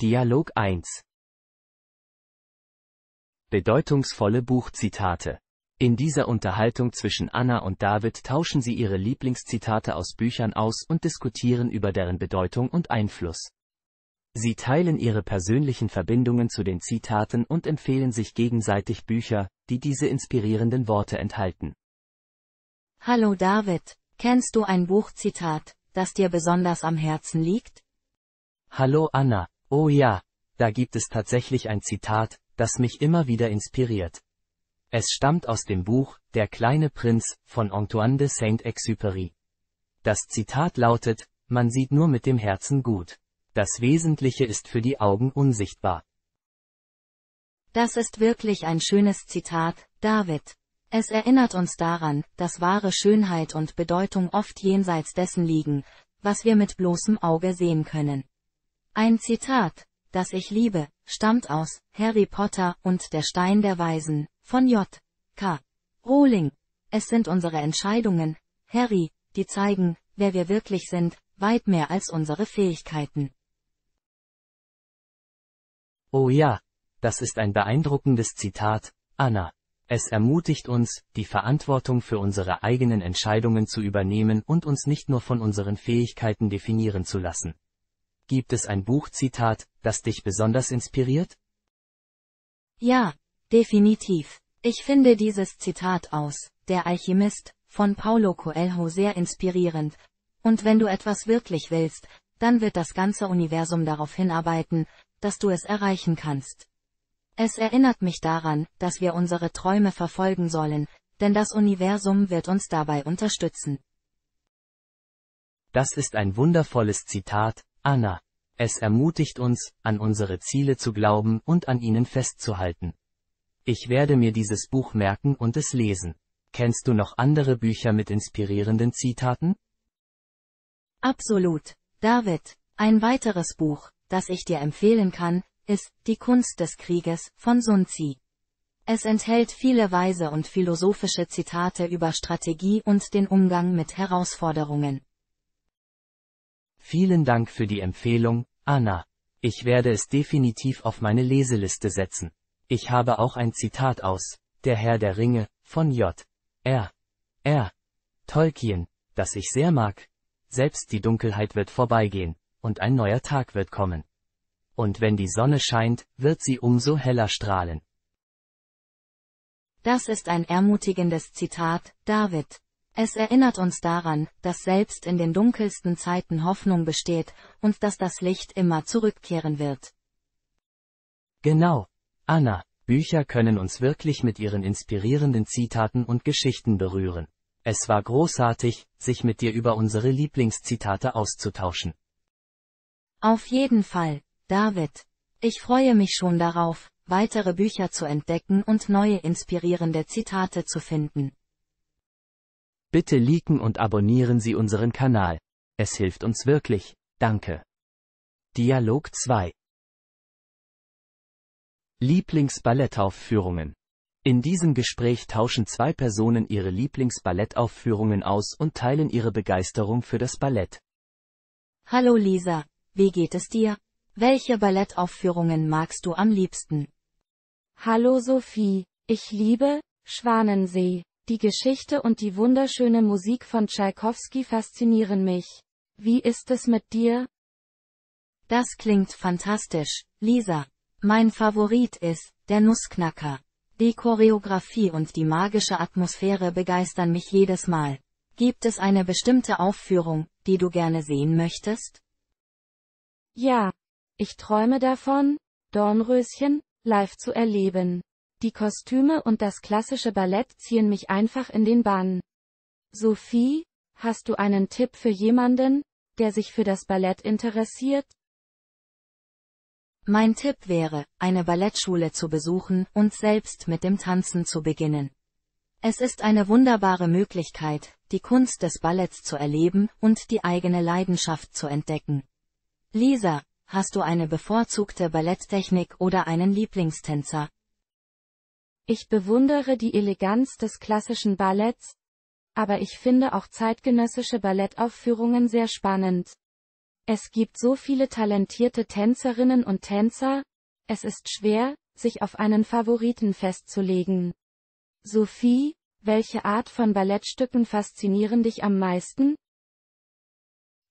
Dialog 1 Bedeutungsvolle Buchzitate. In dieser Unterhaltung zwischen Anna und David tauschen sie ihre Lieblingszitate aus Büchern aus und diskutieren über deren Bedeutung und Einfluss. Sie teilen ihre persönlichen Verbindungen zu den Zitaten und empfehlen sich gegenseitig Bücher, die diese inspirierenden Worte enthalten. Hallo David, kennst du ein Buchzitat, das dir besonders am Herzen liegt? Hallo Anna, Oh ja, da gibt es tatsächlich ein Zitat, das mich immer wieder inspiriert. Es stammt aus dem Buch Der kleine Prinz von Antoine de Saint-Exupéry. Das Zitat lautet, man sieht nur mit dem Herzen gut. Das Wesentliche ist für die Augen unsichtbar. Das ist wirklich ein schönes Zitat, David. Es erinnert uns daran, dass wahre Schönheit und Bedeutung oft jenseits dessen liegen, was wir mit bloßem Auge sehen können. Ein Zitat, das ich liebe, stammt aus Harry Potter und der Stein der Weisen von J. K. Rowling. Es sind unsere Entscheidungen, Harry, die zeigen, wer wir wirklich sind, weit mehr als unsere Fähigkeiten. Oh ja, das ist ein beeindruckendes Zitat, Anna. Es ermutigt uns, die Verantwortung für unsere eigenen Entscheidungen zu übernehmen und uns nicht nur von unseren Fähigkeiten definieren zu lassen. Gibt es ein Buchzitat, das dich besonders inspiriert? Ja, definitiv. Ich finde dieses Zitat aus Der Alchemist von Paulo Coelho sehr inspirierend. Und wenn du etwas wirklich willst, dann wird das ganze Universum darauf hinarbeiten, dass du es erreichen kannst. Es erinnert mich daran, dass wir unsere Träume verfolgen sollen, denn das Universum wird uns dabei unterstützen. Das ist ein wundervolles Zitat, Anna. Es ermutigt uns, an unsere Ziele zu glauben und an ihnen festzuhalten. Ich werde mir dieses Buch merken und es lesen. Kennst du noch andere Bücher mit inspirierenden Zitaten? Absolut. David, ein weiteres Buch, das ich dir empfehlen kann, ist Die Kunst des Krieges von Sun Tzu. Es enthält viele weise und philosophische Zitate über Strategie und den Umgang mit Herausforderungen. Vielen Dank für die Empfehlung, Anna. Ich werde es definitiv auf meine Leseliste setzen. Ich habe auch ein Zitat aus Der Herr der Ringe von J. R. R. Tolkien, das ich sehr mag. Selbst die Dunkelheit wird vorbeigehen, und ein neuer Tag wird kommen. Und wenn die Sonne scheint, wird sie umso heller strahlen. Das ist ein ermutigendes Zitat, David. Es erinnert uns daran, dass selbst in den dunkelsten Zeiten Hoffnung besteht und dass das Licht immer zurückkehren wird. Genau. Anna, Bücher können uns wirklich mit ihren inspirierenden Zitaten und Geschichten berühren. Es war großartig, sich mit dir über unsere Lieblingszitate auszutauschen. Auf jeden Fall, David. Ich freue mich schon darauf, weitere Bücher zu entdecken und neue inspirierende Zitate zu finden. Bitte liken und abonnieren Sie unseren Kanal. Es hilft uns wirklich. Danke. Dialog 2 Lieblingsballettaufführungen in diesem Gespräch tauschen zwei Personen ihre Lieblingsballettaufführungen aus und teilen ihre Begeisterung für das Ballett. Hallo Lisa, wie geht es dir? Welche Ballettaufführungen magst du am liebsten? Hallo Sophie, ich liebe Schwanensee. Die Geschichte und die wunderschöne Musik von Tschaikowski faszinieren mich. Wie ist es mit dir? Das klingt fantastisch, Lisa. Mein Favorit ist der Nussknacker. Die Choreografie und die magische Atmosphäre begeistern mich jedes Mal. Gibt es eine bestimmte Aufführung, die du gerne sehen möchtest? Ja. Ich träume davon, Dornröschen, live zu erleben. Die Kostüme und das klassische Ballett ziehen mich einfach in den Bann. Sophie, hast du einen Tipp für jemanden, der sich für das Ballett interessiert? Mein Tipp wäre, eine Ballettschule zu besuchen und selbst mit dem Tanzen zu beginnen. Es ist eine wunderbare Möglichkeit, die Kunst des Balletts zu erleben und die eigene Leidenschaft zu entdecken. Lisa, hast du eine bevorzugte Balletttechnik oder einen Lieblingstänzer? Ich bewundere die Eleganz des klassischen Balletts, aber ich finde auch zeitgenössische Ballettaufführungen sehr spannend. Es gibt so viele talentierte Tänzerinnen und Tänzer, es ist schwer, sich auf einen Favoriten festzulegen. Sophie, welche Art von Ballettstücken faszinieren dich am meisten?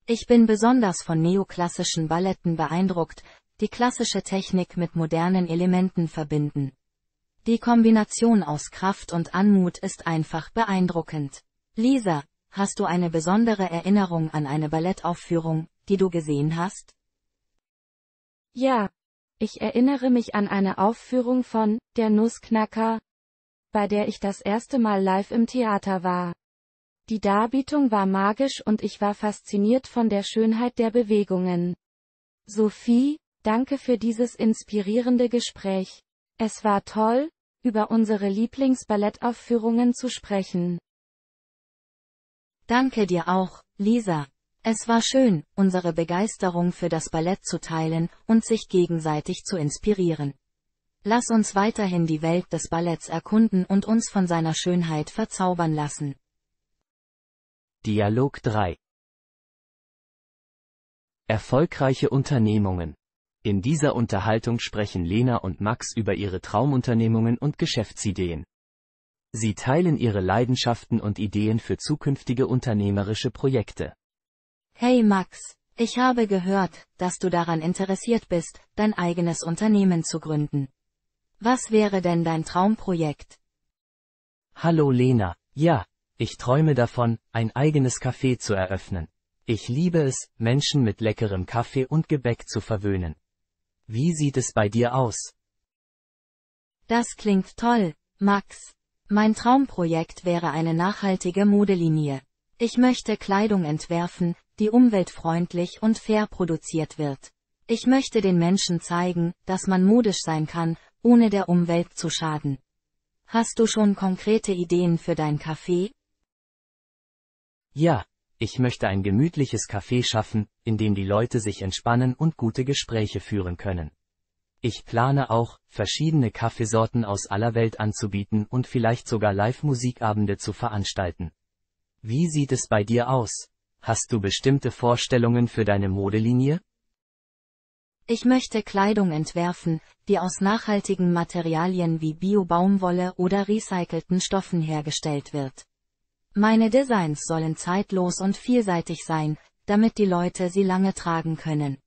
Ich bin besonders von neoklassischen Balletten beeindruckt, die klassische Technik mit modernen Elementen verbinden. Die Kombination aus Kraft und Anmut ist einfach beeindruckend. Lisa, hast du eine besondere Erinnerung an eine Ballettaufführung, die du gesehen hast? Ja. Ich erinnere mich an eine Aufführung von Der Nussknacker, bei der ich das erste Mal live im Theater war. Die Darbietung war magisch und ich war fasziniert von der Schönheit der Bewegungen. Sophie, danke für dieses inspirierende Gespräch. Es war toll, über unsere Lieblingsballettaufführungen zu sprechen. Danke dir auch, Lisa. Es war schön, unsere Begeisterung für das Ballett zu teilen und sich gegenseitig zu inspirieren. Lass uns weiterhin die Welt des Balletts erkunden und uns von seiner Schönheit verzaubern lassen. Dialog 3 Erfolgreiche Unternehmungen in dieser Unterhaltung sprechen Lena und Max über ihre Traumunternehmungen und Geschäftsideen. Sie teilen ihre Leidenschaften und Ideen für zukünftige unternehmerische Projekte. Hey Max, ich habe gehört, dass du daran interessiert bist, dein eigenes Unternehmen zu gründen. Was wäre denn dein Traumprojekt? Hallo Lena, ja, ich träume davon, ein eigenes Café zu eröffnen. Ich liebe es, Menschen mit leckerem Kaffee und Gebäck zu verwöhnen. Wie sieht es bei dir aus? Das klingt toll, Max. Mein Traumprojekt wäre eine nachhaltige Modelinie. Ich möchte Kleidung entwerfen, die umweltfreundlich und fair produziert wird. Ich möchte den Menschen zeigen, dass man modisch sein kann, ohne der Umwelt zu schaden. Hast du schon konkrete Ideen für dein Café? Ja, ich möchte ein gemütliches Café schaffen, in dem die Leute sich entspannen und gute Gespräche führen können. Ich plane auch, verschiedene Kaffeesorten aus aller Welt anzubieten und vielleicht sogar Live-Musikabende zu veranstalten. Wie sieht es bei dir aus? Hast du bestimmte Vorstellungen für deine Modelinie? Ich möchte Kleidung entwerfen, die aus nachhaltigen Materialien wie Bio-Baumwolle oder recycelten Stoffen hergestellt wird. Meine Designs sollen zeitlos und vielseitig sein, damit die Leute sie lange tragen können.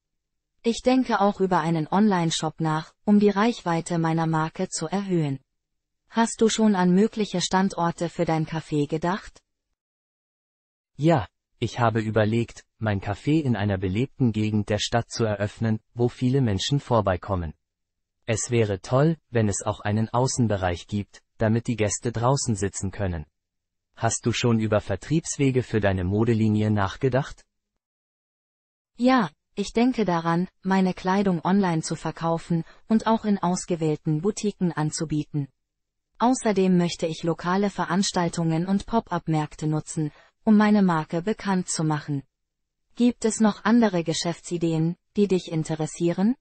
Ich denke auch über einen Online-Shop nach, um die Reichweite meiner Marke zu erhöhen. Hast du schon an mögliche Standorte für dein Café gedacht? Ja, ich habe überlegt, mein Café in einer belebten Gegend der Stadt zu eröffnen, wo viele Menschen vorbeikommen. Es wäre toll, wenn es auch einen Außenbereich gibt, damit die Gäste draußen sitzen können. Hast du schon über Vertriebswege für deine Modelinie nachgedacht? Ja, ich denke daran, meine Kleidung online zu verkaufen und auch in ausgewählten Boutiquen anzubieten. Außerdem möchte ich lokale Veranstaltungen und Pop-up-Märkte nutzen, um meine Marke bekannt zu machen. Gibt es noch andere Geschäftsideen, die dich interessieren?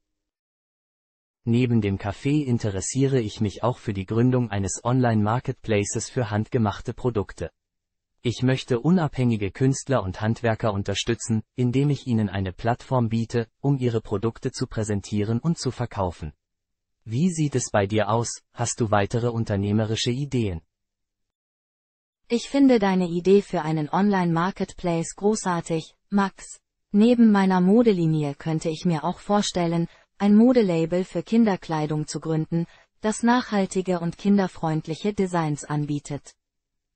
Neben dem Café interessiere ich mich auch für die Gründung eines Online-Marketplaces für handgemachte Produkte. Ich möchte unabhängige Künstler und Handwerker unterstützen, indem ich ihnen eine Plattform biete, um ihre Produkte zu präsentieren und zu verkaufen. Wie sieht es bei dir aus? Hast du weitere unternehmerische Ideen? Ich finde deine Idee für einen Online-Marketplace großartig, Max. Neben meiner Modelinie könnte ich mir auch vorstellen, ein Modelabel für Kinderkleidung zu gründen, das nachhaltige und kinderfreundliche Designs anbietet.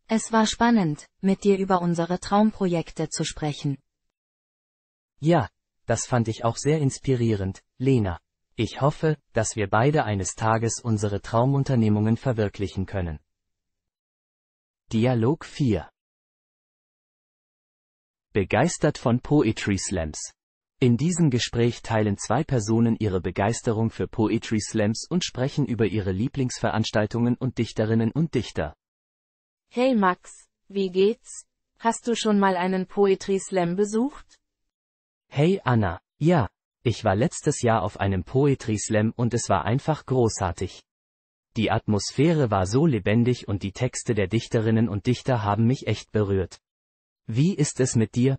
Es war spannend, mit dir über unsere Traumprojekte zu sprechen. Ja, das fand ich auch sehr inspirierend, Lena. Ich hoffe, dass wir beide eines Tages unsere Traumunternehmungen verwirklichen können. Dialog 4 Begeistert von Poetry Slams in diesem Gespräch teilen zwei Personen ihre Begeisterung für Poetry Slams und sprechen über ihre Lieblingsveranstaltungen und Dichterinnen und Dichter. Hey Max, wie geht's? Hast du schon mal einen Poetry Slam besucht? Hey Anna, ja, ich war letztes Jahr auf einem Poetry Slam und es war einfach großartig. Die Atmosphäre war so lebendig und die Texte der Dichterinnen und Dichter haben mich echt berührt. Wie ist es mit dir?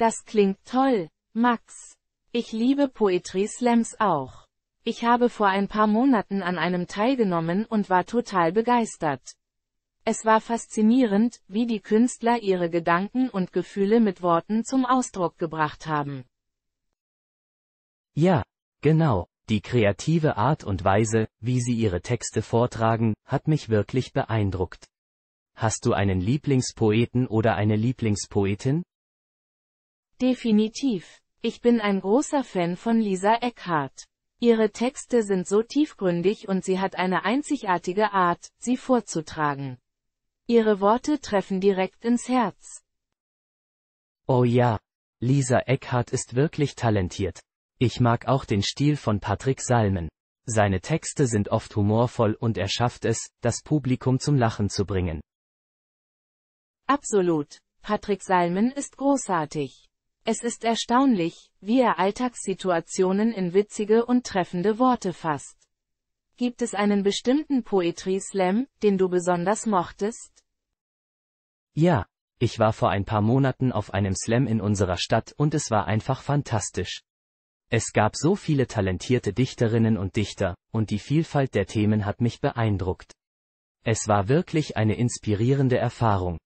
Das klingt toll, Max. Ich liebe Poetry Slams auch. Ich habe vor ein paar Monaten an einem teilgenommen und war total begeistert. Es war faszinierend, wie die Künstler ihre Gedanken und Gefühle mit Worten zum Ausdruck gebracht haben. Ja, genau, die kreative Art und Weise, wie sie ihre Texte vortragen, hat mich wirklich beeindruckt. Hast du einen Lieblingspoeten oder eine Lieblingspoetin? Definitiv. Ich bin ein großer Fan von Lisa Eckhart. Ihre Texte sind so tiefgründig und sie hat eine einzigartige Art, sie vorzutragen. Ihre Worte treffen direkt ins Herz. Oh ja, Lisa Eckhart ist wirklich talentiert. Ich mag auch den Stil von Patrick Salmen. Seine Texte sind oft humorvoll und er schafft es, das Publikum zum Lachen zu bringen. Absolut. Patrick Salmen ist großartig. Es ist erstaunlich, wie er Alltagssituationen in witzige und treffende Worte fasst. Gibt es einen bestimmten Poetry-Slam, den du besonders mochtest? Ja, ich war vor ein paar Monaten auf einem Slam in unserer Stadt und es war einfach fantastisch. Es gab so viele talentierte Dichterinnen und Dichter, und die Vielfalt der Themen hat mich beeindruckt. Es war wirklich eine inspirierende Erfahrung.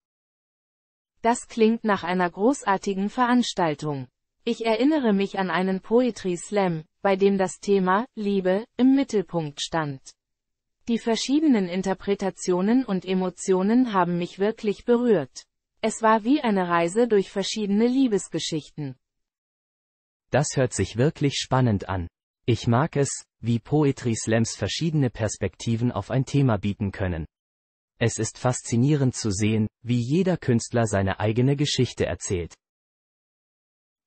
Das klingt nach einer großartigen Veranstaltung. Ich erinnere mich an einen Poetry Slam, bei dem das Thema Liebe im Mittelpunkt stand. Die verschiedenen Interpretationen und Emotionen haben mich wirklich berührt. Es war wie eine Reise durch verschiedene Liebesgeschichten. Das hört sich wirklich spannend an. Ich mag es, wie Poetry Slams verschiedene Perspektiven auf ein Thema bieten können. Es ist faszinierend zu sehen, wie jeder Künstler seine eigene Geschichte erzählt.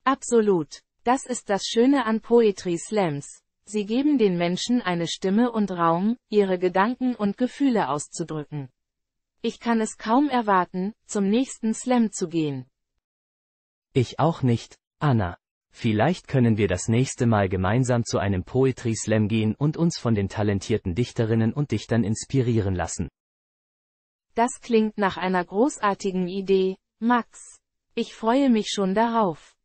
Absolut. Das ist das Schöne an Poetry Slams. Sie geben den Menschen eine Stimme und Raum, ihre Gedanken und Gefühle auszudrücken. Ich kann es kaum erwarten, zum nächsten Slam zu gehen. Ich auch nicht, Anna. Vielleicht können wir das nächste Mal gemeinsam zu einem Poetry Slam gehen und uns von den talentierten Dichterinnen und Dichtern inspirieren lassen. Das klingt nach einer großartigen Idee, Max. Ich freue mich schon darauf.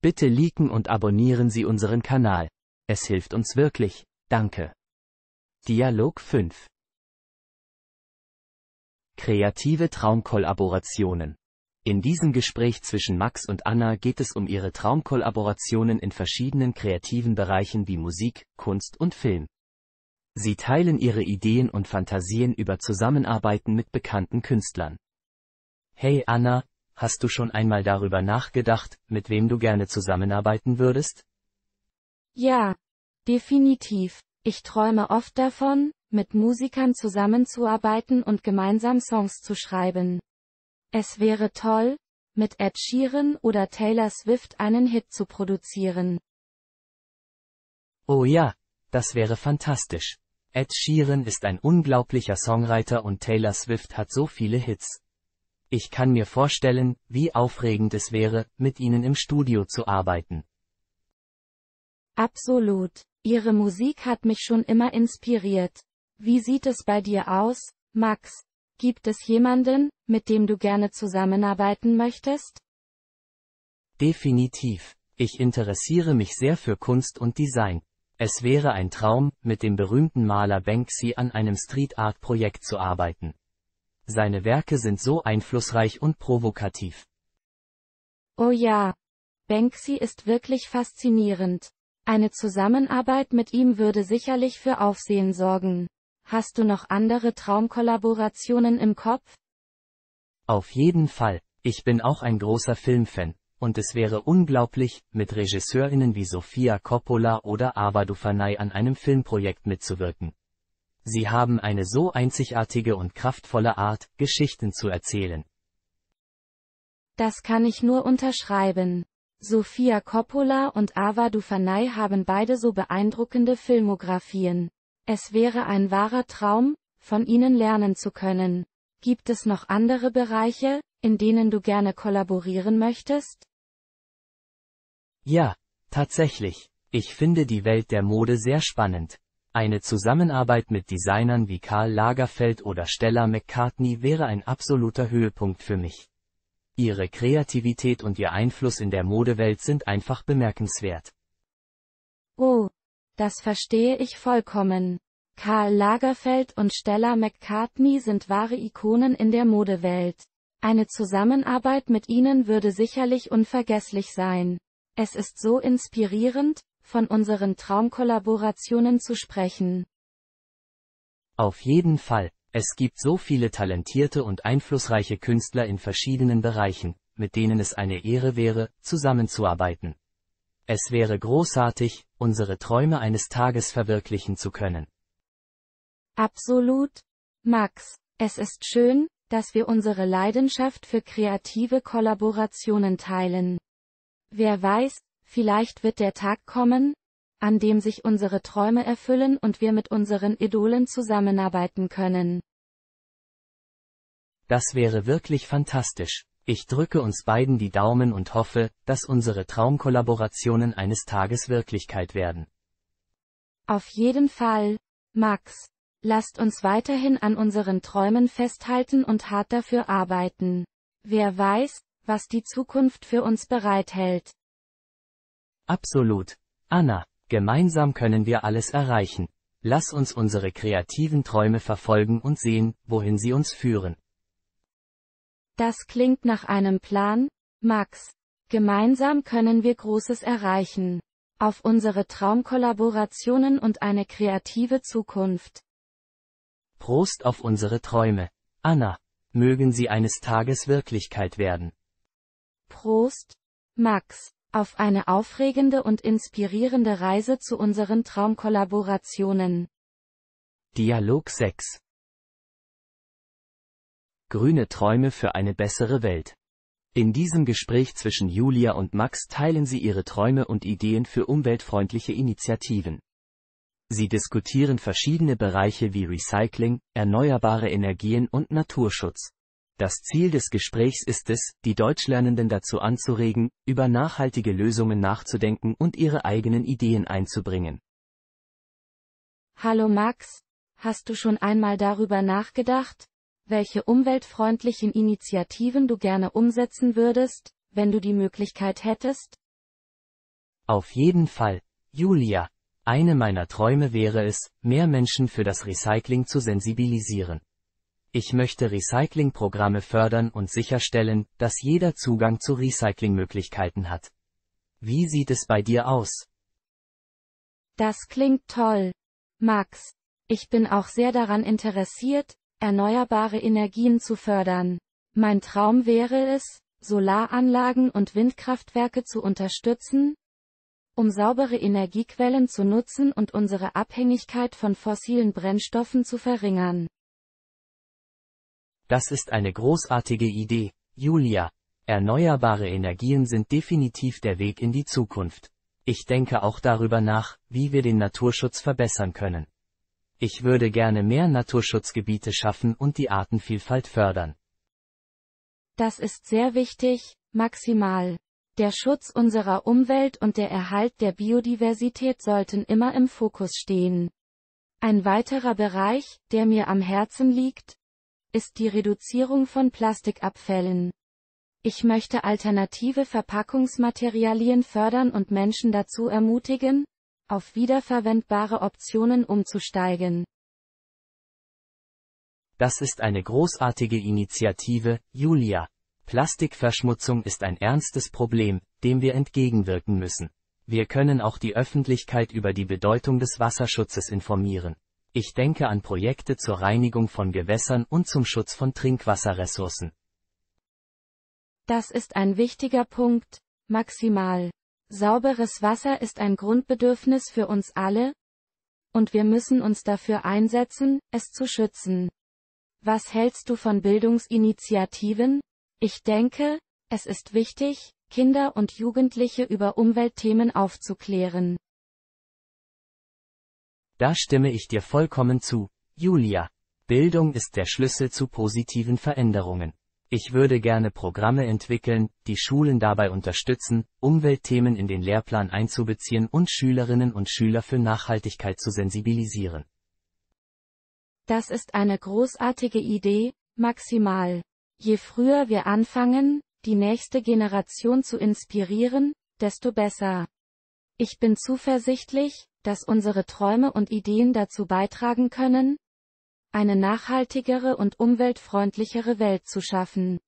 Bitte liken und abonnieren Sie unseren Kanal. Es hilft uns wirklich. Danke. Dialog 5 Kreative Traumkollaborationen in diesem Gespräch zwischen Max und Anna geht es um ihre Traumkollaborationen in verschiedenen kreativen Bereichen wie Musik, Kunst und Film. Sie teilen ihre Ideen und Fantasien über Zusammenarbeiten mit bekannten Künstlern. Hey Anna, hast du schon einmal darüber nachgedacht, mit wem du gerne zusammenarbeiten würdest? Ja, definitiv. Ich träume oft davon, mit Musikern zusammenzuarbeiten und gemeinsam Songs zu schreiben. Es wäre toll, mit Ed Sheeran oder Taylor Swift einen Hit zu produzieren. Oh ja, das wäre fantastisch. Ed Sheeran ist ein unglaublicher Songwriter und Taylor Swift hat so viele Hits. Ich kann mir vorstellen, wie aufregend es wäre, mit ihnen im Studio zu arbeiten. Absolut. Ihre Musik hat mich schon immer inspiriert. Wie sieht es bei dir aus, Max? Gibt es jemanden, mit dem du gerne zusammenarbeiten möchtest? Definitiv. Ich interessiere mich sehr für Kunst und Design. Es wäre ein Traum, mit dem berühmten Maler Banksy an einem Street Art Projekt zu arbeiten. Seine Werke sind so einflussreich und provokativ. Oh ja. Banksy ist wirklich faszinierend. Eine Zusammenarbeit mit ihm würde sicherlich für Aufsehen sorgen. Hast du noch andere Traumkollaborationen im Kopf? Auf jeden Fall. Ich bin auch ein großer Filmfan und es wäre unglaublich, mit Regisseurinnen wie Sofia Coppola oder Ava Duvernay an einem Filmprojekt mitzuwirken. Sie haben eine so einzigartige und kraftvolle Art, Geschichten zu erzählen. Das kann ich nur unterschreiben. Sofia Coppola und Ava Duvernay haben beide so beeindruckende Filmografien. Es wäre ein wahrer Traum, von ihnen lernen zu können. Gibt es noch andere Bereiche, in denen du gerne kollaborieren möchtest? Ja, tatsächlich. Ich finde die Welt der Mode sehr spannend. Eine Zusammenarbeit mit Designern wie Karl Lagerfeld oder Stella McCartney wäre ein absoluter Höhepunkt für mich. Ihre Kreativität und ihr Einfluss in der Modewelt sind einfach bemerkenswert. Oh, das verstehe ich vollkommen. Karl Lagerfeld und Stella McCartney sind wahre Ikonen in der Modewelt. Eine Zusammenarbeit mit ihnen würde sicherlich unvergesslich sein. Es ist so inspirierend, von unseren Traumkollaborationen zu sprechen. Auf jeden Fall, es gibt so viele talentierte und einflussreiche Künstler in verschiedenen Bereichen, mit denen es eine Ehre wäre, zusammenzuarbeiten. Es wäre großartig, unsere Träume eines Tages verwirklichen zu können. Absolut. Max, es ist schön, dass wir unsere Leidenschaft für kreative Kollaborationen teilen. Wer weiß, vielleicht wird der Tag kommen, an dem sich unsere Träume erfüllen und wir mit unseren Idolen zusammenarbeiten können. Das wäre wirklich fantastisch. Ich drücke uns beiden die Daumen und hoffe, dass unsere Traumkollaborationen eines Tages Wirklichkeit werden. Auf jeden Fall, Max. Lasst uns weiterhin an unseren Träumen festhalten und hart dafür arbeiten. Wer weiß, was die Zukunft für uns bereithält. Absolut. Anna, gemeinsam können wir alles erreichen. Lass uns unsere kreativen Träume verfolgen und sehen, wohin sie uns führen. Das klingt nach einem Plan, Max. Gemeinsam können wir Großes erreichen. Auf unsere Traumkollaborationen und eine kreative Zukunft. Prost auf unsere Träume. Anna, mögen sie eines Tages Wirklichkeit werden. Prost, Max, auf eine aufregende und inspirierende Reise zu unseren Traumkollaborationen. Dialog 6 Grüne Träume für eine bessere Welt. In diesem Gespräch zwischen Julia und Max teilen sie ihre Träume und Ideen für umweltfreundliche Initiativen. Sie diskutieren verschiedene Bereiche wie Recycling, erneuerbare Energien und Naturschutz. Das Ziel des Gesprächs ist es, die Deutschlernenden dazu anzuregen, über nachhaltige Lösungen nachzudenken und ihre eigenen Ideen einzubringen. Hallo Max, hast du schon einmal darüber nachgedacht, welche umweltfreundlichen Initiativen du gerne umsetzen würdest, wenn du die Möglichkeit hättest? Auf jeden Fall, Julia. Eine meiner Träume wäre es, mehr Menschen für das Recycling zu sensibilisieren. Ich möchte Recyclingprogramme fördern und sicherstellen, dass jeder Zugang zu Recyclingmöglichkeiten hat. Wie sieht es bei dir aus? Das klingt toll. Max, ich bin auch sehr daran interessiert, erneuerbare Energien zu fördern. Mein Traum wäre es, Solaranlagen und Windkraftwerke zu unterstützen, um saubere Energiequellen zu nutzen und unsere Abhängigkeit von fossilen Brennstoffen zu verringern. Das ist eine großartige Idee, Julia. Erneuerbare Energien sind definitiv der Weg in die Zukunft. Ich denke auch darüber nach, wie wir den Naturschutz verbessern können. Ich würde gerne mehr Naturschutzgebiete schaffen und die Artenvielfalt fördern. Das ist sehr wichtig, maximal. Der Schutz unserer Umwelt und der Erhalt der Biodiversität sollten immer im Fokus stehen. Ein weiterer Bereich, der mir am Herzen liegt, ist die Reduzierung von Plastikabfällen. Ich möchte alternative Verpackungsmaterialien fördern und Menschen dazu ermutigen, auf wiederverwendbare Optionen umzusteigen. Das ist eine großartige Initiative, Julia. Plastikverschmutzung ist ein ernstes Problem, dem wir entgegenwirken müssen. Wir können auch die Öffentlichkeit über die Bedeutung des Wasserschutzes informieren. Ich denke an Projekte zur Reinigung von Gewässern und zum Schutz von Trinkwasserressourcen. Das ist ein wichtiger Punkt, maximal. Sauberes Wasser ist ein Grundbedürfnis für uns alle, und wir müssen uns dafür einsetzen, es zu schützen. Was hältst du von Bildungsinitiativen? Ich denke, es ist wichtig, Kinder und Jugendliche über Umweltthemen aufzuklären. Da stimme ich dir vollkommen zu, Julia. Bildung ist der Schlüssel zu positiven Veränderungen. Ich würde gerne Programme entwickeln, die Schulen dabei unterstützen, Umweltthemen in den Lehrplan einzubeziehen und Schülerinnen und Schüler für Nachhaltigkeit zu sensibilisieren. Das ist eine großartige Idee, maximal. Je früher wir anfangen, die nächste Generation zu inspirieren, desto besser. Ich bin zuversichtlich, dass unsere Träume und Ideen dazu beitragen können, eine nachhaltigere und umweltfreundlichere Welt zu schaffen.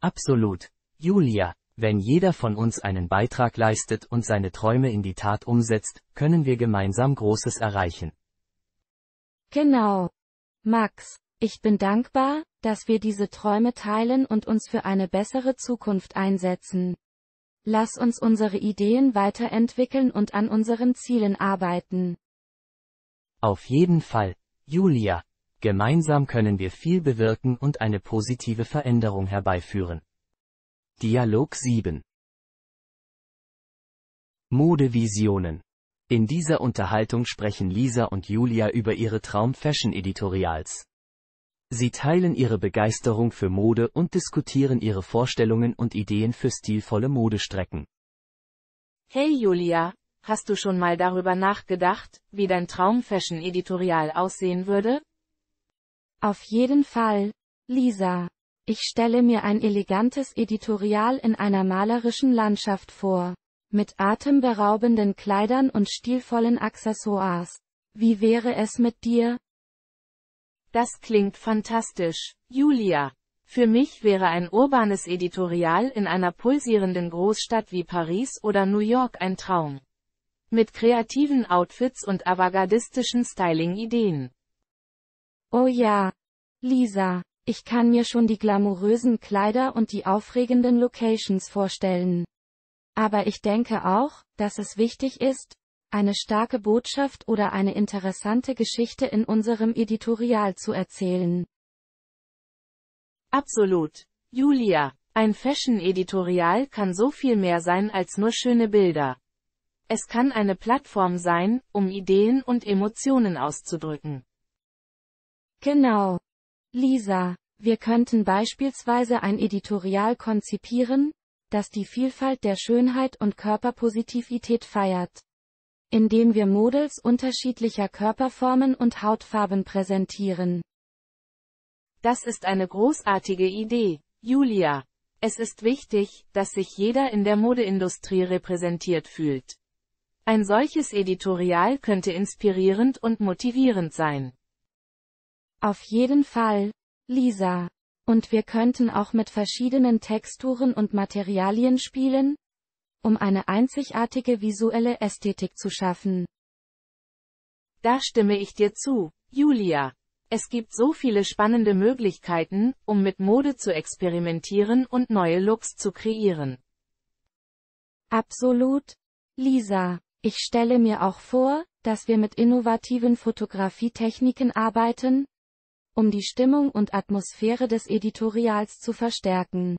Absolut, Julia, wenn jeder von uns einen Beitrag leistet und seine Träume in die Tat umsetzt, können wir gemeinsam Großes erreichen. Genau. Max, ich bin dankbar, dass wir diese Träume teilen und uns für eine bessere Zukunft einsetzen. Lass uns unsere Ideen weiterentwickeln und an unseren Zielen arbeiten. Auf jeden Fall, Julia. Gemeinsam können wir viel bewirken und eine positive Veränderung herbeiführen. Dialog 7 Modevisionen. In dieser Unterhaltung sprechen Lisa und Julia über ihre Traum-Fashion-Editorials. Sie teilen ihre Begeisterung für Mode und diskutieren ihre Vorstellungen und Ideen für stilvolle Modestrecken. Hey Julia, hast du schon mal darüber nachgedacht, wie dein traumfashion editorial aussehen würde? Auf jeden Fall, Lisa. Ich stelle mir ein elegantes Editorial in einer malerischen Landschaft vor. Mit atemberaubenden Kleidern und stilvollen Accessoires. Wie wäre es mit dir, das klingt fantastisch, Julia. Für mich wäre ein urbanes Editorial in einer pulsierenden Großstadt wie Paris oder New York ein Traum. Mit kreativen Outfits und avantgardistischen Styling-Ideen. Oh ja. Lisa, ich kann mir schon die glamourösen Kleider und die aufregenden Locations vorstellen. Aber ich denke auch, dass es wichtig ist, eine starke Botschaft oder eine interessante Geschichte in unserem Editorial zu erzählen. Absolut. Julia, ein Fashion-Editorial kann so viel mehr sein als nur schöne Bilder. Es kann eine Plattform sein, um Ideen und Emotionen auszudrücken. Genau. Lisa, wir könnten beispielsweise ein Editorial konzipieren, das die Vielfalt der Schönheit und Körperpositivität feiert indem wir Models unterschiedlicher Körperformen und Hautfarben präsentieren. Das ist eine großartige Idee, Julia. Es ist wichtig, dass sich jeder in der Modeindustrie repräsentiert fühlt. Ein solches Editorial könnte inspirierend und motivierend sein. Auf jeden Fall, Lisa. Und wir könnten auch mit verschiedenen Texturen und Materialien spielen, um eine einzigartige visuelle Ästhetik zu schaffen. Da stimme ich dir zu, Julia. Es gibt so viele spannende Möglichkeiten, um mit Mode zu experimentieren und neue Looks zu kreieren. Absolut. Lisa, ich stelle mir auch vor, dass wir mit innovativen Fotografietechniken arbeiten, um die Stimmung und Atmosphäre des Editorials zu verstärken.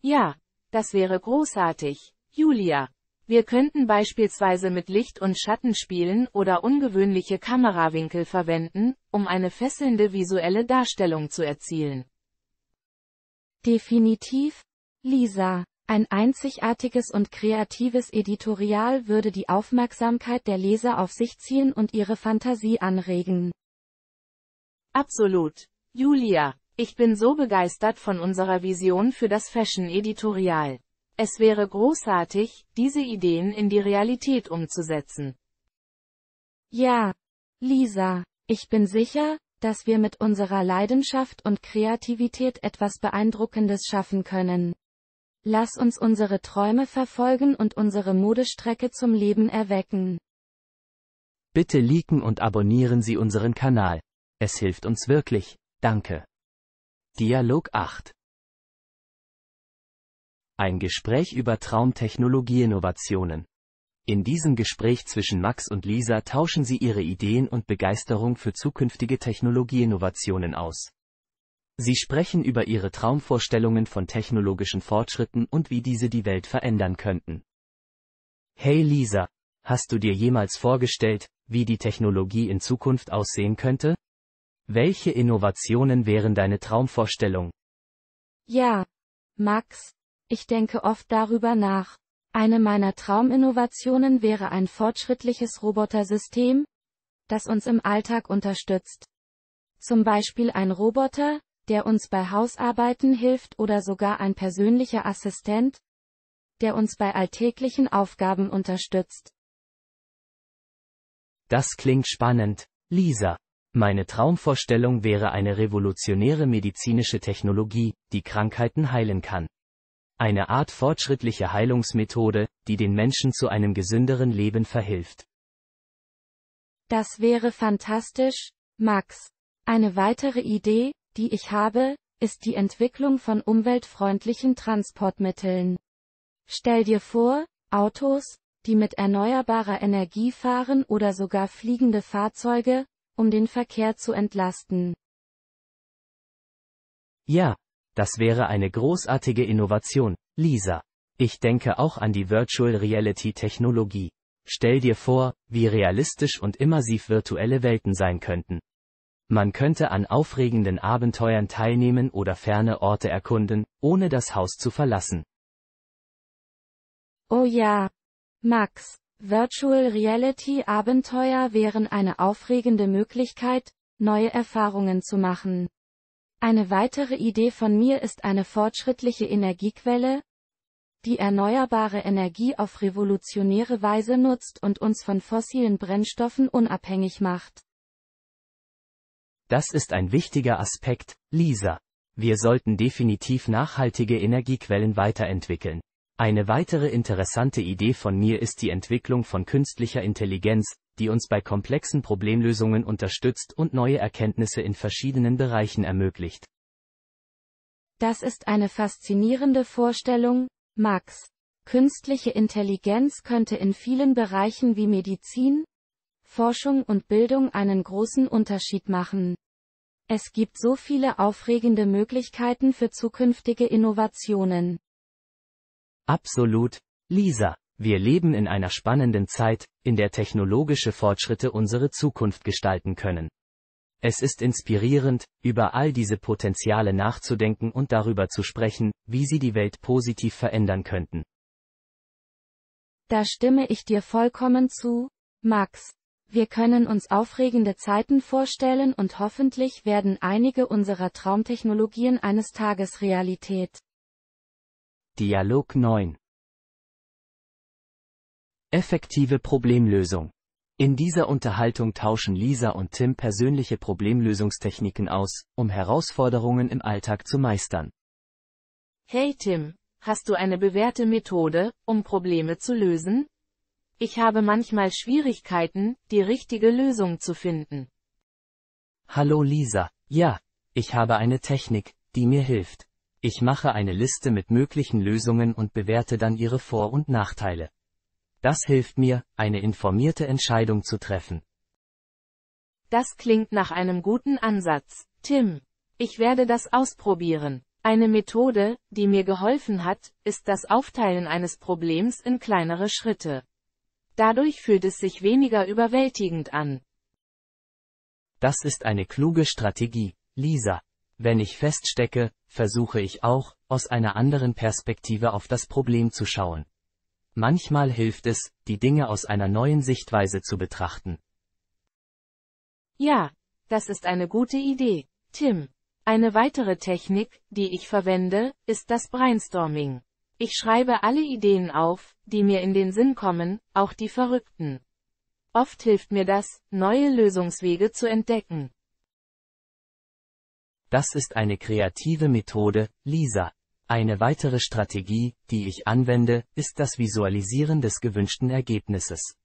Ja, das wäre großartig. Julia. Wir könnten beispielsweise mit Licht und Schatten spielen oder ungewöhnliche Kamerawinkel verwenden, um eine fesselnde visuelle Darstellung zu erzielen. Definitiv, Lisa, ein einzigartiges und kreatives Editorial würde die Aufmerksamkeit der Leser auf sich ziehen und ihre Fantasie anregen. Absolut, Julia. Ich bin so begeistert von unserer Vision für das Fashion-Editorial. Es wäre großartig, diese Ideen in die Realität umzusetzen. Ja, Lisa, ich bin sicher, dass wir mit unserer Leidenschaft und Kreativität etwas Beeindruckendes schaffen können. Lass uns unsere Träume verfolgen und unsere Modestrecke zum Leben erwecken. Bitte liken und abonnieren Sie unseren Kanal. Es hilft uns wirklich. Danke. Dialog 8 Ein Gespräch über Traumtechnologieinnovationen. In diesem Gespräch zwischen Max und Lisa tauschen sie ihre Ideen und Begeisterung für zukünftige Technologieinnovationen aus. Sie sprechen über ihre Traumvorstellungen von technologischen Fortschritten und wie diese die Welt verändern könnten. Hey Lisa, hast du dir jemals vorgestellt, wie die Technologie in Zukunft aussehen könnte? Welche Innovationen wären deine Traumvorstellung? Ja, Max, ich denke oft darüber nach. Eine meiner Trauminnovationen wäre ein fortschrittliches Robotersystem, das uns im Alltag unterstützt. Zum Beispiel ein Roboter, der uns bei Hausarbeiten hilft oder sogar ein persönlicher Assistent, der uns bei alltäglichen Aufgaben unterstützt. Das klingt spannend, Lisa. Meine Traumvorstellung wäre eine revolutionäre medizinische Technologie, die Krankheiten heilen kann. Eine Art fortschrittliche Heilungsmethode, die den Menschen zu einem gesünderen Leben verhilft. Das wäre fantastisch, Max. Eine weitere Idee, die ich habe, ist die Entwicklung von umweltfreundlichen Transportmitteln. Stell dir vor, Autos, die mit erneuerbarer Energie fahren oder sogar fliegende Fahrzeuge, um den Verkehr zu entlasten. Ja, das wäre eine großartige Innovation, Lisa. Ich denke auch an die Virtual Reality Technologie. Stell dir vor, wie realistisch und immersiv virtuelle Welten sein könnten. Man könnte an aufregenden Abenteuern teilnehmen oder ferne Orte erkunden, ohne das Haus zu verlassen. Oh ja. Max, Virtual Reality Abenteuer wären eine aufregende Möglichkeit, neue Erfahrungen zu machen. Eine weitere Idee von mir ist eine fortschrittliche Energiequelle, die erneuerbare Energie auf revolutionäre Weise nutzt und uns von fossilen Brennstoffen unabhängig macht. Das ist ein wichtiger Aspekt, Lisa. Wir sollten definitiv nachhaltige Energiequellen weiterentwickeln. Eine weitere interessante Idee von mir ist die Entwicklung von künstlicher Intelligenz, die uns bei komplexen Problemlösungen unterstützt und neue Erkenntnisse in verschiedenen Bereichen ermöglicht. Das ist eine faszinierende Vorstellung, Max. Künstliche Intelligenz könnte in vielen Bereichen wie Medizin, Forschung und Bildung einen großen Unterschied machen. Es gibt so viele aufregende Möglichkeiten für zukünftige Innovationen. Absolut, Lisa. Wir leben in einer spannenden Zeit, in der technologische Fortschritte unsere Zukunft gestalten können. Es ist inspirierend, über all diese Potenziale nachzudenken und darüber zu sprechen, wie sie die Welt positiv verändern könnten. Da stimme ich dir vollkommen zu, Max. Wir können uns aufregende Zeiten vorstellen und hoffentlich werden einige unserer Traumtechnologien eines Tages Realität. Dialog 9 Effektive Problemlösung in dieser Unterhaltung tauschen Lisa und Tim persönliche Problemlösungstechniken aus, um Herausforderungen im Alltag zu meistern. Hey Tim, hast du eine bewährte Methode, um Probleme zu lösen? Ich habe manchmal Schwierigkeiten, die richtige Lösung zu finden. Hallo Lisa, ja, ich habe eine Technik, die mir hilft. Ich mache eine Liste mit möglichen Lösungen und bewerte dann ihre Vor- und Nachteile. Das hilft mir, eine informierte Entscheidung zu treffen. Das klingt nach einem guten Ansatz, Tim. Ich werde das ausprobieren. Eine Methode, die mir geholfen hat, ist das Aufteilen eines Problems in kleinere Schritte. Dadurch fühlt es sich weniger überwältigend an. Das ist eine kluge Strategie, Lisa. Wenn ich feststecke, versuche ich auch, aus einer anderen Perspektive auf das Problem zu schauen. Manchmal hilft es, die Dinge aus einer neuen Sichtweise zu betrachten. Ja, das ist eine gute Idee, Tim. Eine weitere Technik, die ich verwende, ist das Brainstorming. Ich schreibe alle Ideen auf, die mir in den Sinn kommen, auch die verrückten. Oft hilft mir das, neue Lösungswege zu entdecken. Das ist eine kreative Methode, Lisa. Eine weitere Strategie, die ich anwende, ist das Visualisieren des gewünschten Ergebnisses.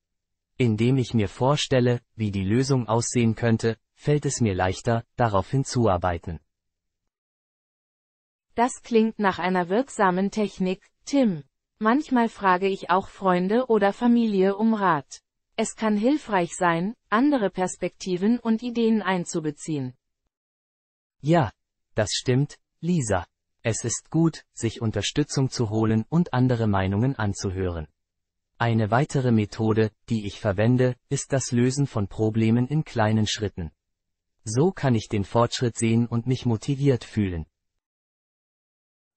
Indem ich mir vorstelle, wie die Lösung aussehen könnte, fällt es mir leichter, darauf hinzuarbeiten. Das klingt nach einer wirksamen Technik, Tim. Manchmal frage ich auch Freunde oder Familie um Rat. Es kann hilfreich sein, andere Perspektiven und Ideen einzubeziehen. Ja, das stimmt, Lisa. Es ist gut, sich Unterstützung zu holen und andere Meinungen anzuhören. Eine weitere Methode, die ich verwende, ist das Lösen von Problemen in kleinen Schritten. So kann ich den Fortschritt sehen und mich motiviert fühlen.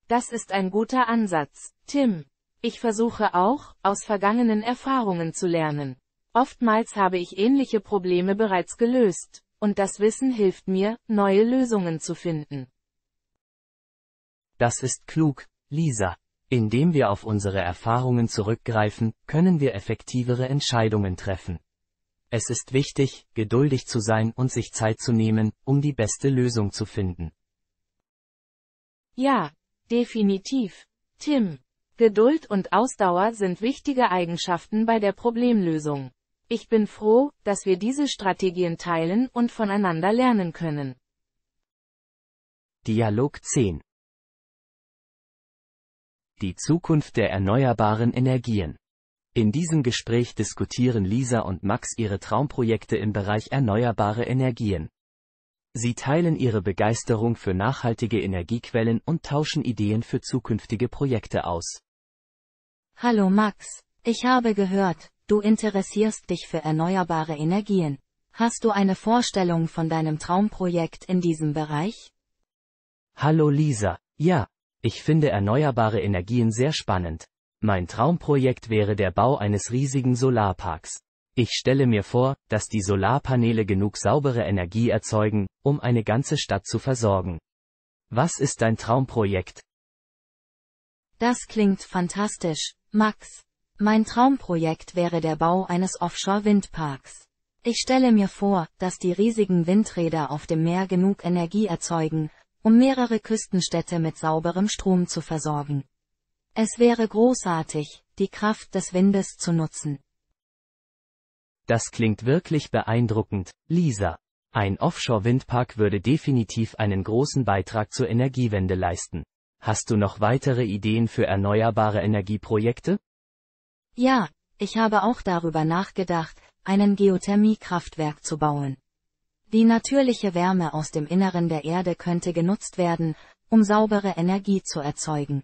Das ist ein guter Ansatz, Tim. Ich versuche auch, aus vergangenen Erfahrungen zu lernen. Oftmals habe ich ähnliche Probleme bereits gelöst. Und das Wissen hilft mir, neue Lösungen zu finden. Das ist klug, Lisa. Indem wir auf unsere Erfahrungen zurückgreifen, können wir effektivere Entscheidungen treffen. Es ist wichtig, geduldig zu sein und sich Zeit zu nehmen, um die beste Lösung zu finden. Ja, definitiv. Tim. Geduld und Ausdauer sind wichtige Eigenschaften bei der Problemlösung. Ich bin froh, dass wir diese Strategien teilen und voneinander lernen können. Dialog 10 Die Zukunft der erneuerbaren Energien. In diesem Gespräch diskutieren Lisa und Max ihre Traumprojekte im Bereich erneuerbare Energien. Sie teilen ihre Begeisterung für nachhaltige Energiequellen und tauschen Ideen für zukünftige Projekte aus. Hallo Max, ich habe gehört, Du interessierst dich für erneuerbare Energien. Hast du eine Vorstellung von deinem Traumprojekt in diesem Bereich? Hallo Lisa. Ja, ich finde erneuerbare Energien sehr spannend. Mein Traumprojekt wäre der Bau eines riesigen Solarparks. Ich stelle mir vor, dass die Solarpaneele genug saubere Energie erzeugen, um eine ganze Stadt zu versorgen. Was ist dein Traumprojekt? Das klingt fantastisch, Max. Mein Traumprojekt wäre der Bau eines Offshore-Windparks. Ich stelle mir vor, dass die riesigen Windräder auf dem Meer genug Energie erzeugen, um mehrere Küstenstädte mit sauberem Strom zu versorgen. Es wäre großartig, die Kraft des Windes zu nutzen. Das klingt wirklich beeindruckend, Lisa. Ein Offshore-Windpark würde definitiv einen großen Beitrag zur Energiewende leisten. Hast du noch weitere Ideen für erneuerbare Energieprojekte? Ja, ich habe auch darüber nachgedacht, einen Geothermiekraftwerk zu bauen. Die natürliche Wärme aus dem Inneren der Erde könnte genutzt werden, um saubere Energie zu erzeugen.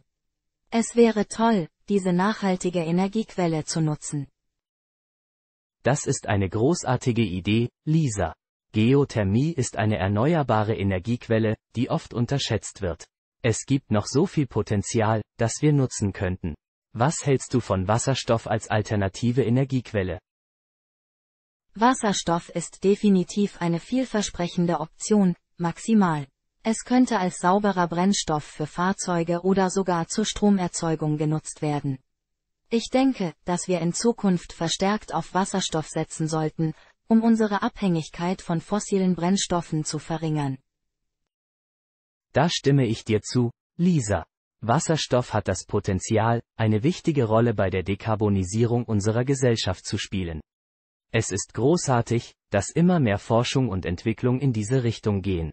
Es wäre toll, diese nachhaltige Energiequelle zu nutzen. Das ist eine großartige Idee, Lisa. Geothermie ist eine erneuerbare Energiequelle, die oft unterschätzt wird. Es gibt noch so viel Potenzial, das wir nutzen könnten. Was hältst du von Wasserstoff als alternative Energiequelle? Wasserstoff ist definitiv eine vielversprechende Option, maximal. Es könnte als sauberer Brennstoff für Fahrzeuge oder sogar zur Stromerzeugung genutzt werden. Ich denke, dass wir in Zukunft verstärkt auf Wasserstoff setzen sollten, um unsere Abhängigkeit von fossilen Brennstoffen zu verringern. Da stimme ich dir zu, Lisa. Wasserstoff hat das Potenzial, eine wichtige Rolle bei der Dekarbonisierung unserer Gesellschaft zu spielen. Es ist großartig, dass immer mehr Forschung und Entwicklung in diese Richtung gehen.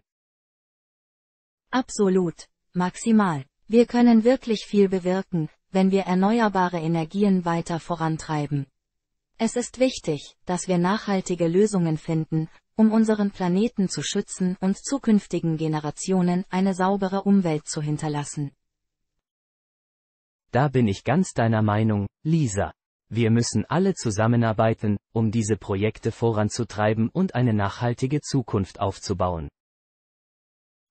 Absolut, maximal. Wir können wirklich viel bewirken, wenn wir erneuerbare Energien weiter vorantreiben. Es ist wichtig, dass wir nachhaltige Lösungen finden, um unseren Planeten zu schützen und zukünftigen Generationen eine saubere Umwelt zu hinterlassen. Da bin ich ganz deiner Meinung, Lisa. Wir müssen alle zusammenarbeiten, um diese Projekte voranzutreiben und eine nachhaltige Zukunft aufzubauen.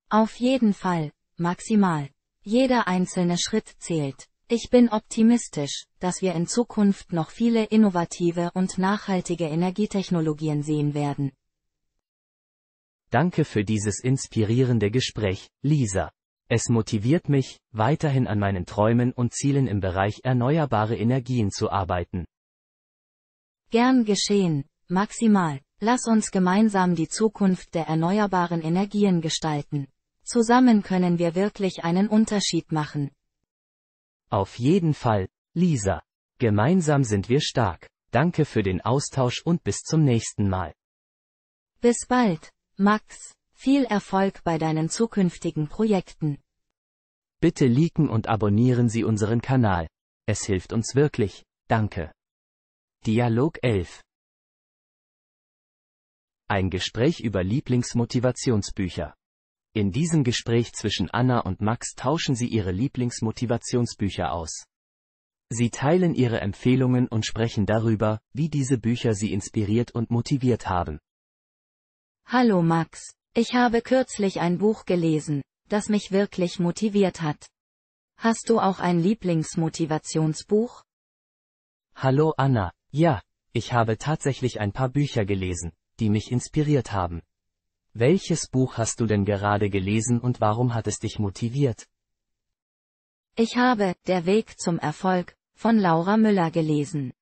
Auf jeden Fall, maximal. Jeder einzelne Schritt zählt. Ich bin optimistisch, dass wir in Zukunft noch viele innovative und nachhaltige Energietechnologien sehen werden. Danke für dieses inspirierende Gespräch, Lisa. Es motiviert mich, weiterhin an meinen Träumen und Zielen im Bereich erneuerbare Energien zu arbeiten. Gern geschehen, maximal. Lass uns gemeinsam die Zukunft der erneuerbaren Energien gestalten. Zusammen können wir wirklich einen Unterschied machen. Auf jeden Fall, Lisa. Gemeinsam sind wir stark. Danke für den Austausch und bis zum nächsten Mal. Bis bald, Max. Viel Erfolg bei deinen zukünftigen Projekten. Bitte liken und abonnieren Sie unseren Kanal. Es hilft uns wirklich. Danke. Dialog 11 Ein Gespräch über Lieblingsmotivationsbücher. In diesem Gespräch zwischen Anna und Max tauschen sie ihre Lieblingsmotivationsbücher aus. Sie teilen ihre Empfehlungen und sprechen darüber, wie diese Bücher sie inspiriert und motiviert haben. Hallo Max, ich habe kürzlich ein Buch gelesen, das mich wirklich motiviert hat. Hast du auch ein Lieblingsmotivationsbuch? Hallo Anna, ja, ich habe tatsächlich ein paar Bücher gelesen, die mich inspiriert haben. Welches Buch hast du denn gerade gelesen und warum hat es dich motiviert? Ich habe Der Weg zum Erfolg von Laura Müller gelesen.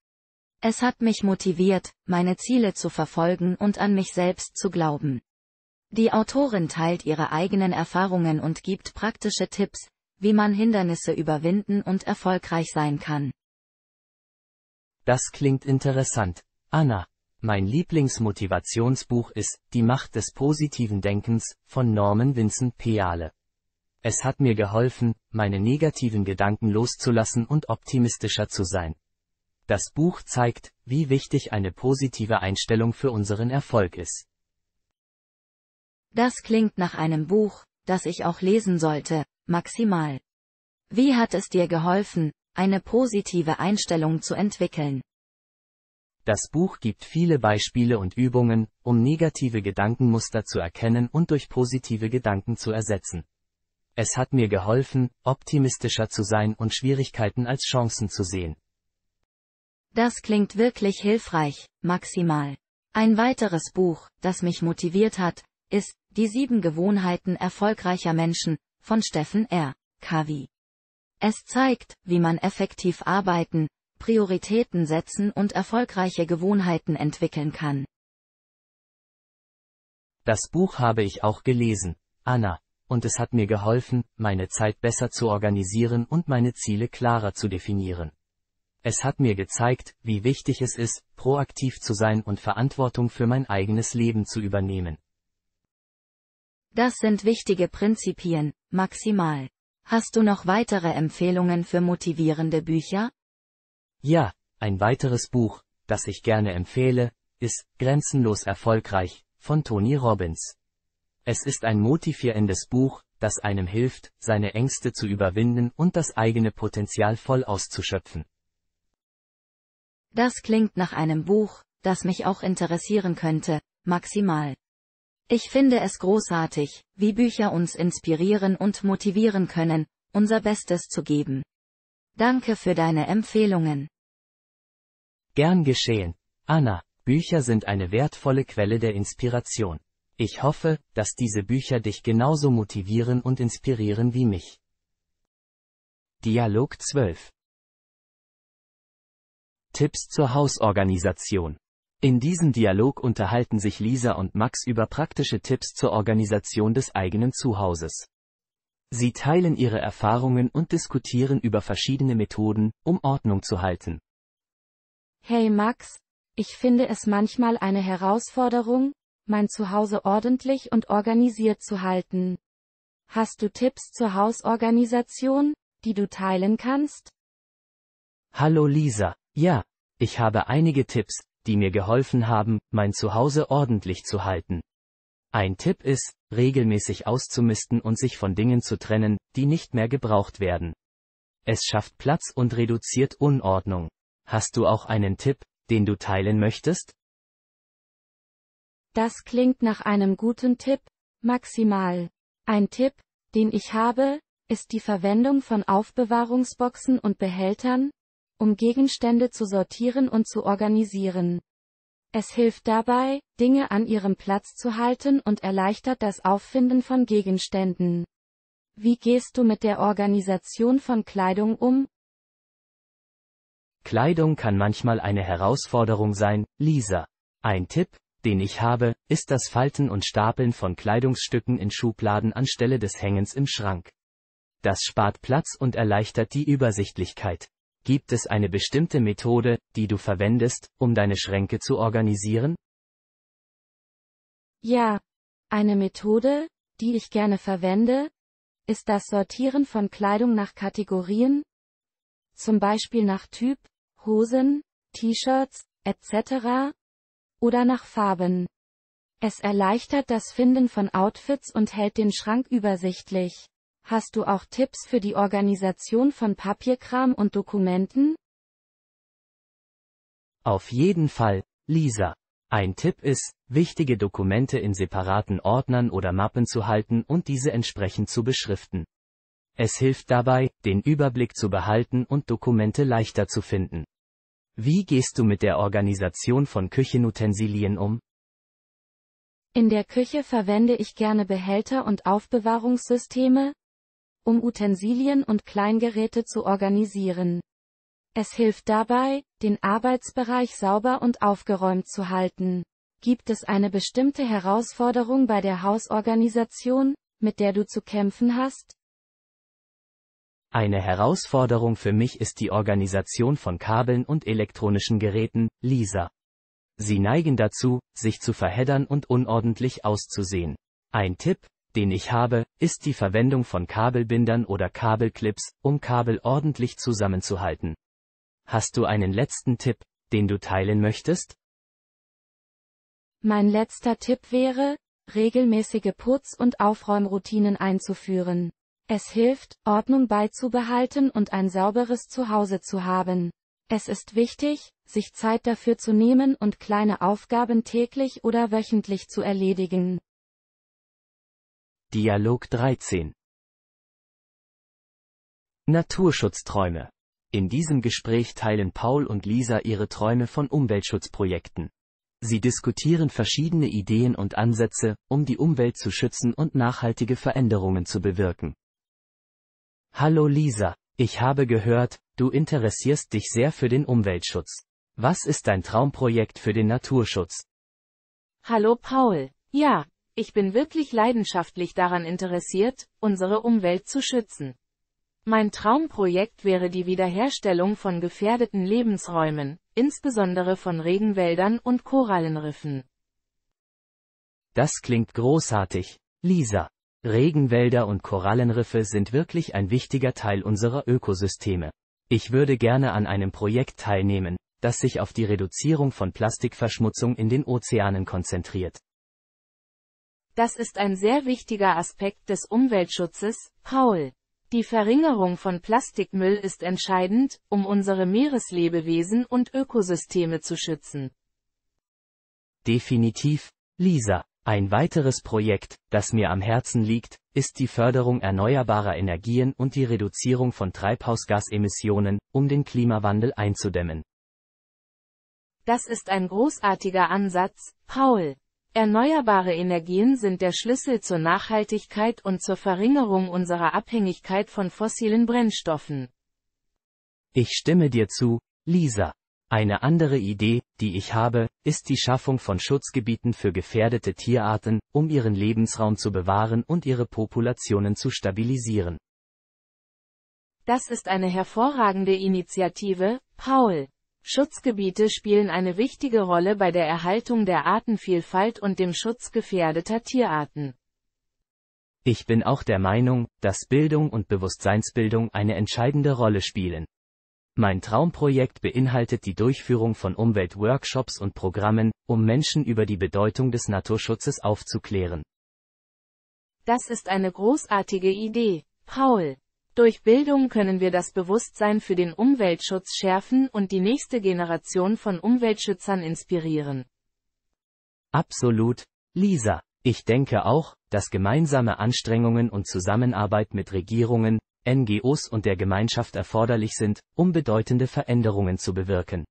Es hat mich motiviert, meine Ziele zu verfolgen und an mich selbst zu glauben. Die Autorin teilt ihre eigenen Erfahrungen und gibt praktische Tipps, wie man Hindernisse überwinden und erfolgreich sein kann. Das klingt interessant. Anna, mein Lieblingsmotivationsbuch ist Die Macht des positiven Denkens von Norman Vincent Peale. Es hat mir geholfen, meine negativen Gedanken loszulassen und optimistischer zu sein. Das Buch zeigt, wie wichtig eine positive Einstellung für unseren Erfolg ist. Das klingt nach einem Buch, das ich auch lesen sollte, maximal. Wie hat es dir geholfen, eine positive Einstellung zu entwickeln? Das Buch gibt viele Beispiele und Übungen, um negative Gedankenmuster zu erkennen und durch positive Gedanken zu ersetzen. Es hat mir geholfen, optimistischer zu sein und Schwierigkeiten als Chancen zu sehen. Das klingt wirklich hilfreich, maximal. Ein weiteres Buch, das mich motiviert hat, ist die sieben Gewohnheiten erfolgreicher Menschen von Steffen R. Covey. Es zeigt, wie man effektiv arbeiten, Prioritäten setzen und erfolgreiche Gewohnheiten entwickeln kann. Das Buch habe ich auch gelesen, Anna, und es hat mir geholfen, meine Zeit besser zu organisieren und meine Ziele klarer zu definieren. Es hat mir gezeigt, wie wichtig es ist, proaktiv zu sein und Verantwortung für mein eigenes Leben zu übernehmen. Das sind wichtige Prinzipien, maximal. Hast du noch weitere Empfehlungen für motivierende Bücher? Ja, ein weiteres Buch, das ich gerne empfehle, ist Grenzenlos erfolgreich von Tony Robbins. Es ist ein motivierendes Buch, das einem hilft, seine Ängste zu überwinden und das eigene Potenzial voll auszuschöpfen. Das klingt nach einem Buch, das mich auch interessieren könnte, maximal. Ich finde es großartig, wie Bücher uns inspirieren und motivieren können, unser Bestes zu geben. Danke für deine Empfehlungen. Gern geschehen. Anna, Bücher sind eine wertvolle Quelle der Inspiration. Ich hoffe, dass diese Bücher dich genauso motivieren und inspirieren wie mich. Dialog 12 Tipps zur Hausorganisation in diesem Dialog unterhalten sich Lisa und Max über praktische Tipps zur Organisation des eigenen Zuhauses. Sie teilen ihre Erfahrungen und diskutieren über verschiedene Methoden, um Ordnung zu halten. Hey Max, ich finde es manchmal eine Herausforderung, mein Zuhause ordentlich und organisiert zu halten. Hast du Tipps zur Hausorganisation, die du teilen kannst? Hallo Lisa, ja, ich habe einige Tipps, die mir geholfen haben, mein Zuhause ordentlich zu halten. Ein Tipp ist, regelmäßig auszumisten und sich von Dingen zu trennen, die nicht mehr gebraucht werden. Es schafft Platz und reduziert Unordnung. Hast du auch einen Tipp, den du teilen möchtest? Das klingt nach einem guten Tipp, maximal. Ein Tipp, den ich habe, ist die Verwendung von Aufbewahrungsboxen und Behältern, um Gegenstände zu sortieren und zu organisieren. Es hilft dabei, Dinge an ihrem Platz zu halten und erleichtert das Auffinden von Gegenständen. Wie gehst du mit der Organisation von Kleidung um? Kleidung kann manchmal eine Herausforderung sein, Lisa. Ein Tipp, den ich habe, ist das Falten und Stapeln von Kleidungsstücken in Schubladen anstelle des Hängens im Schrank. Das spart Platz und erleichtert die Übersichtlichkeit. Gibt es eine bestimmte Methode, die du verwendest, um deine Schränke zu organisieren? Ja. Eine Methode, die ich gerne verwende, ist das Sortieren von Kleidung nach Kategorien, zum Beispiel nach Typ, Hosen, T-Shirts, etc., oder nach Farben. Es erleichtert das Finden von Outfits und hält den Schrank übersichtlich. Hast du auch Tipps für die Organisation von Papierkram und Dokumenten? Auf jeden Fall, Lisa. Ein Tipp ist, wichtige Dokumente in separaten Ordnern oder Mappen zu halten und diese entsprechend zu beschriften. Es hilft dabei, den Überblick zu behalten und Dokumente leichter zu finden. Wie gehst du mit der Organisation von Küchenutensilien um? In der Küche verwende ich gerne Behälter und Aufbewahrungssysteme, um Utensilien und Kleingeräte zu organisieren. Es hilft dabei, den Arbeitsbereich sauber und aufgeräumt zu halten. Gibt es eine bestimmte Herausforderung bei der Hausorganisation, mit der du zu kämpfen hast? Eine Herausforderung für mich ist die Organisation von Kabeln und elektronischen Geräten, Lisa. Sie neigen dazu, sich zu verheddern und unordentlich auszusehen. Ein Tipp, den ich habe, ist die Verwendung von Kabelbindern oder Kabelclips, um Kabel ordentlich zusammenzuhalten. Hast du einen letzten Tipp, den du teilen möchtest? Mein letzter Tipp wäre, regelmäßige Putz- und Aufräumroutinen einzuführen. Es hilft, Ordnung beizubehalten und ein sauberes Zuhause zu haben. Es ist wichtig, sich Zeit dafür zu nehmen und kleine Aufgaben täglich oder wöchentlich zu erledigen. Dialog 13 Naturschutzträume. In diesem Gespräch teilen Paul und Lisa ihre Träume von Umweltschutzprojekten. Sie diskutieren verschiedene Ideen und Ansätze, um die Umwelt zu schützen und nachhaltige Veränderungen zu bewirken. Hallo Lisa, ich habe gehört, du interessierst dich sehr für den Umweltschutz. Was ist dein Traumprojekt für den Naturschutz? Hallo Paul, ja, ich bin wirklich leidenschaftlich daran interessiert, unsere Umwelt zu schützen. Mein Traumprojekt wäre die Wiederherstellung von gefährdeten Lebensräumen, insbesondere von Regenwäldern und Korallenriffen. Das klingt großartig, Lisa. Regenwälder und Korallenriffe sind wirklich ein wichtiger Teil unserer Ökosysteme. Ich würde gerne an einem Projekt teilnehmen, das sich auf die Reduzierung von Plastikverschmutzung in den Ozeanen konzentriert. Das ist ein sehr wichtiger Aspekt des Umweltschutzes, Paul. Die Verringerung von Plastikmüll ist entscheidend, um unsere Meereslebewesen und Ökosysteme zu schützen. Definitiv, Lisa. Ein weiteres Projekt, das mir am Herzen liegt, ist die Förderung erneuerbarer Energien und die Reduzierung von Treibhausgasemissionen, um den Klimawandel einzudämmen. Das ist ein großartiger Ansatz, Paul. Erneuerbare Energien sind der Schlüssel zur Nachhaltigkeit und zur Verringerung unserer Abhängigkeit von fossilen Brennstoffen. Ich stimme dir zu, Lisa. Eine andere Idee, die ich habe, ist die Schaffung von Schutzgebieten für gefährdete Tierarten, um ihren Lebensraum zu bewahren und ihre Populationen zu stabilisieren. Das ist eine hervorragende Initiative, Paul. Schutzgebiete spielen eine wichtige Rolle bei der Erhaltung der Artenvielfalt und dem Schutz gefährdeter Tierarten. Ich bin auch der Meinung, dass Bildung und Bewusstseinsbildung eine entscheidende Rolle spielen. Mein Traumprojekt beinhaltet die Durchführung von Umweltworkshops und Programmen, um Menschen über die Bedeutung des Naturschutzes aufzuklären. Das ist eine großartige Idee, Paul. Durch Bildung können wir das Bewusstsein für den Umweltschutz schärfen und die nächste Generation von Umweltschützern inspirieren. Absolut, Lisa. Ich denke auch, dass gemeinsame Anstrengungen und Zusammenarbeit mit Regierungen, NGOs und der Gemeinschaft erforderlich sind, um bedeutende Veränderungen zu bewirken.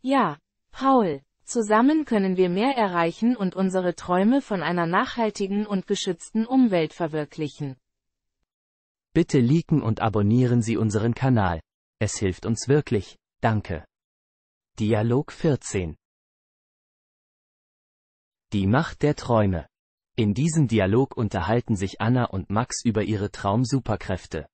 Ja, Paul, zusammen können wir mehr erreichen und unsere Träume von einer nachhaltigen und geschützten Umwelt verwirklichen. Bitte liken und abonnieren Sie unseren Kanal. Es hilft uns wirklich. Danke. Dialog 14 Die Macht der Träume. In diesem Dialog unterhalten sich Anna und Max über ihre Traumsuperkräfte.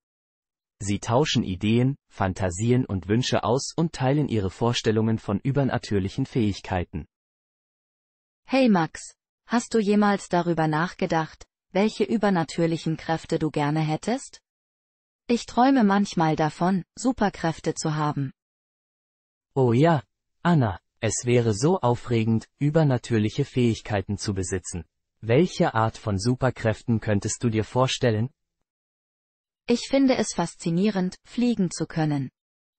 Sie tauschen Ideen, Fantasien und Wünsche aus und teilen ihre Vorstellungen von übernatürlichen Fähigkeiten. Hey Max, hast du jemals darüber nachgedacht, welche übernatürlichen Kräfte du gerne hättest? Ich träume manchmal davon, Superkräfte zu haben. Oh ja, Anna, es wäre so aufregend, übernatürliche Fähigkeiten zu besitzen. Welche Art von Superkräften könntest du dir vorstellen? Ich finde es faszinierend, fliegen zu können.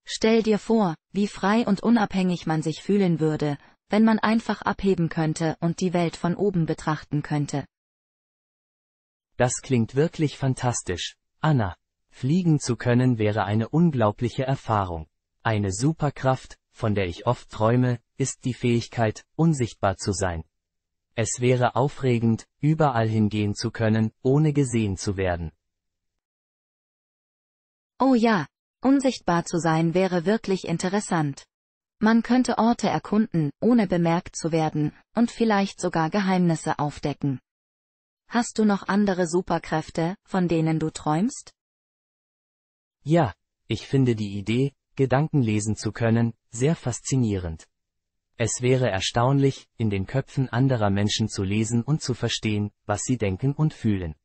Stell dir vor, wie frei und unabhängig man sich fühlen würde, wenn man einfach abheben könnte und die Welt von oben betrachten könnte. Das klingt wirklich fantastisch, Anna. Fliegen zu können wäre eine unglaubliche Erfahrung. Eine Superkraft, von der ich oft träume, ist die Fähigkeit, unsichtbar zu sein. Es wäre aufregend, überall hingehen zu können, ohne gesehen zu werden. Oh ja, unsichtbar zu sein wäre wirklich interessant. Man könnte Orte erkunden, ohne bemerkt zu werden, und vielleicht sogar Geheimnisse aufdecken. Hast du noch andere Superkräfte, von denen du träumst? Ja, ich finde die Idee, Gedanken lesen zu können, sehr faszinierend. Es wäre erstaunlich, in den Köpfen anderer Menschen zu lesen und zu verstehen, was sie denken und fühlen.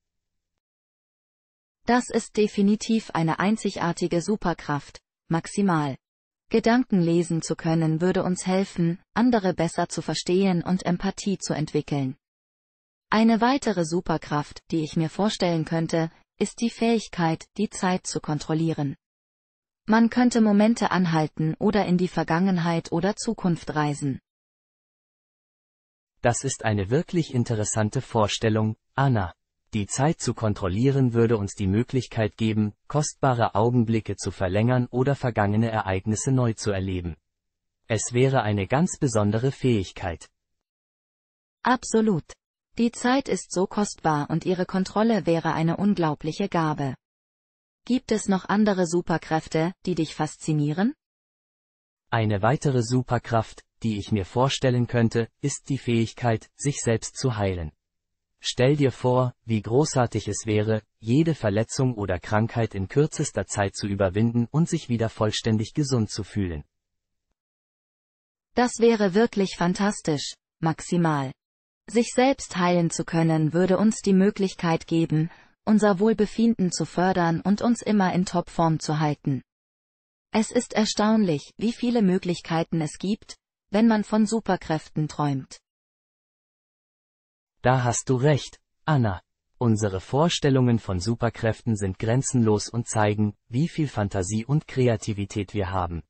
Das ist definitiv eine einzigartige Superkraft, maximal. Gedanken lesen zu können würde uns helfen, andere besser zu verstehen und Empathie zu entwickeln. Eine weitere Superkraft, die ich mir vorstellen könnte, ist die Fähigkeit, die Zeit zu kontrollieren. Man könnte Momente anhalten oder in die Vergangenheit oder Zukunft reisen. Das ist eine wirklich interessante Vorstellung, Anna. Die Zeit zu kontrollieren würde uns die Möglichkeit geben, kostbare Augenblicke zu verlängern oder vergangene Ereignisse neu zu erleben. Es wäre eine ganz besondere Fähigkeit. Absolut. Die Zeit ist so kostbar und ihre Kontrolle wäre eine unglaubliche Gabe. Gibt es noch andere Superkräfte, die dich faszinieren? Eine weitere Superkraft, die ich mir vorstellen könnte, ist die Fähigkeit, sich selbst zu heilen. Stell dir vor, wie großartig es wäre, jede Verletzung oder Krankheit in kürzester Zeit zu überwinden und sich wieder vollständig gesund zu fühlen. Das wäre wirklich fantastisch, maximal. Sich selbst heilen zu können würde uns die Möglichkeit geben, unser Wohlbefinden zu fördern und uns immer in Topform zu halten. Es ist erstaunlich, wie viele Möglichkeiten es gibt, wenn man von Superkräften träumt. Da hast du recht, Anna. Unsere Vorstellungen von Superkräften sind grenzenlos und zeigen, wie viel Fantasie und Kreativität wir haben.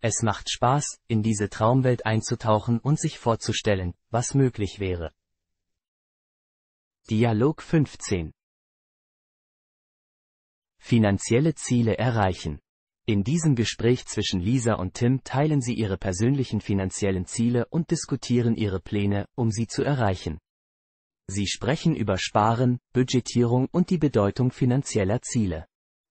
Es macht Spaß, in diese Traumwelt einzutauchen und sich vorzustellen, was möglich wäre. Dialog 15 Finanzielle Ziele erreichen. In diesem Gespräch zwischen Lisa und Tim teilen sie ihre persönlichen finanziellen Ziele und diskutieren ihre Pläne, um sie zu erreichen. Sie sprechen über Sparen, Budgetierung und die Bedeutung finanzieller Ziele.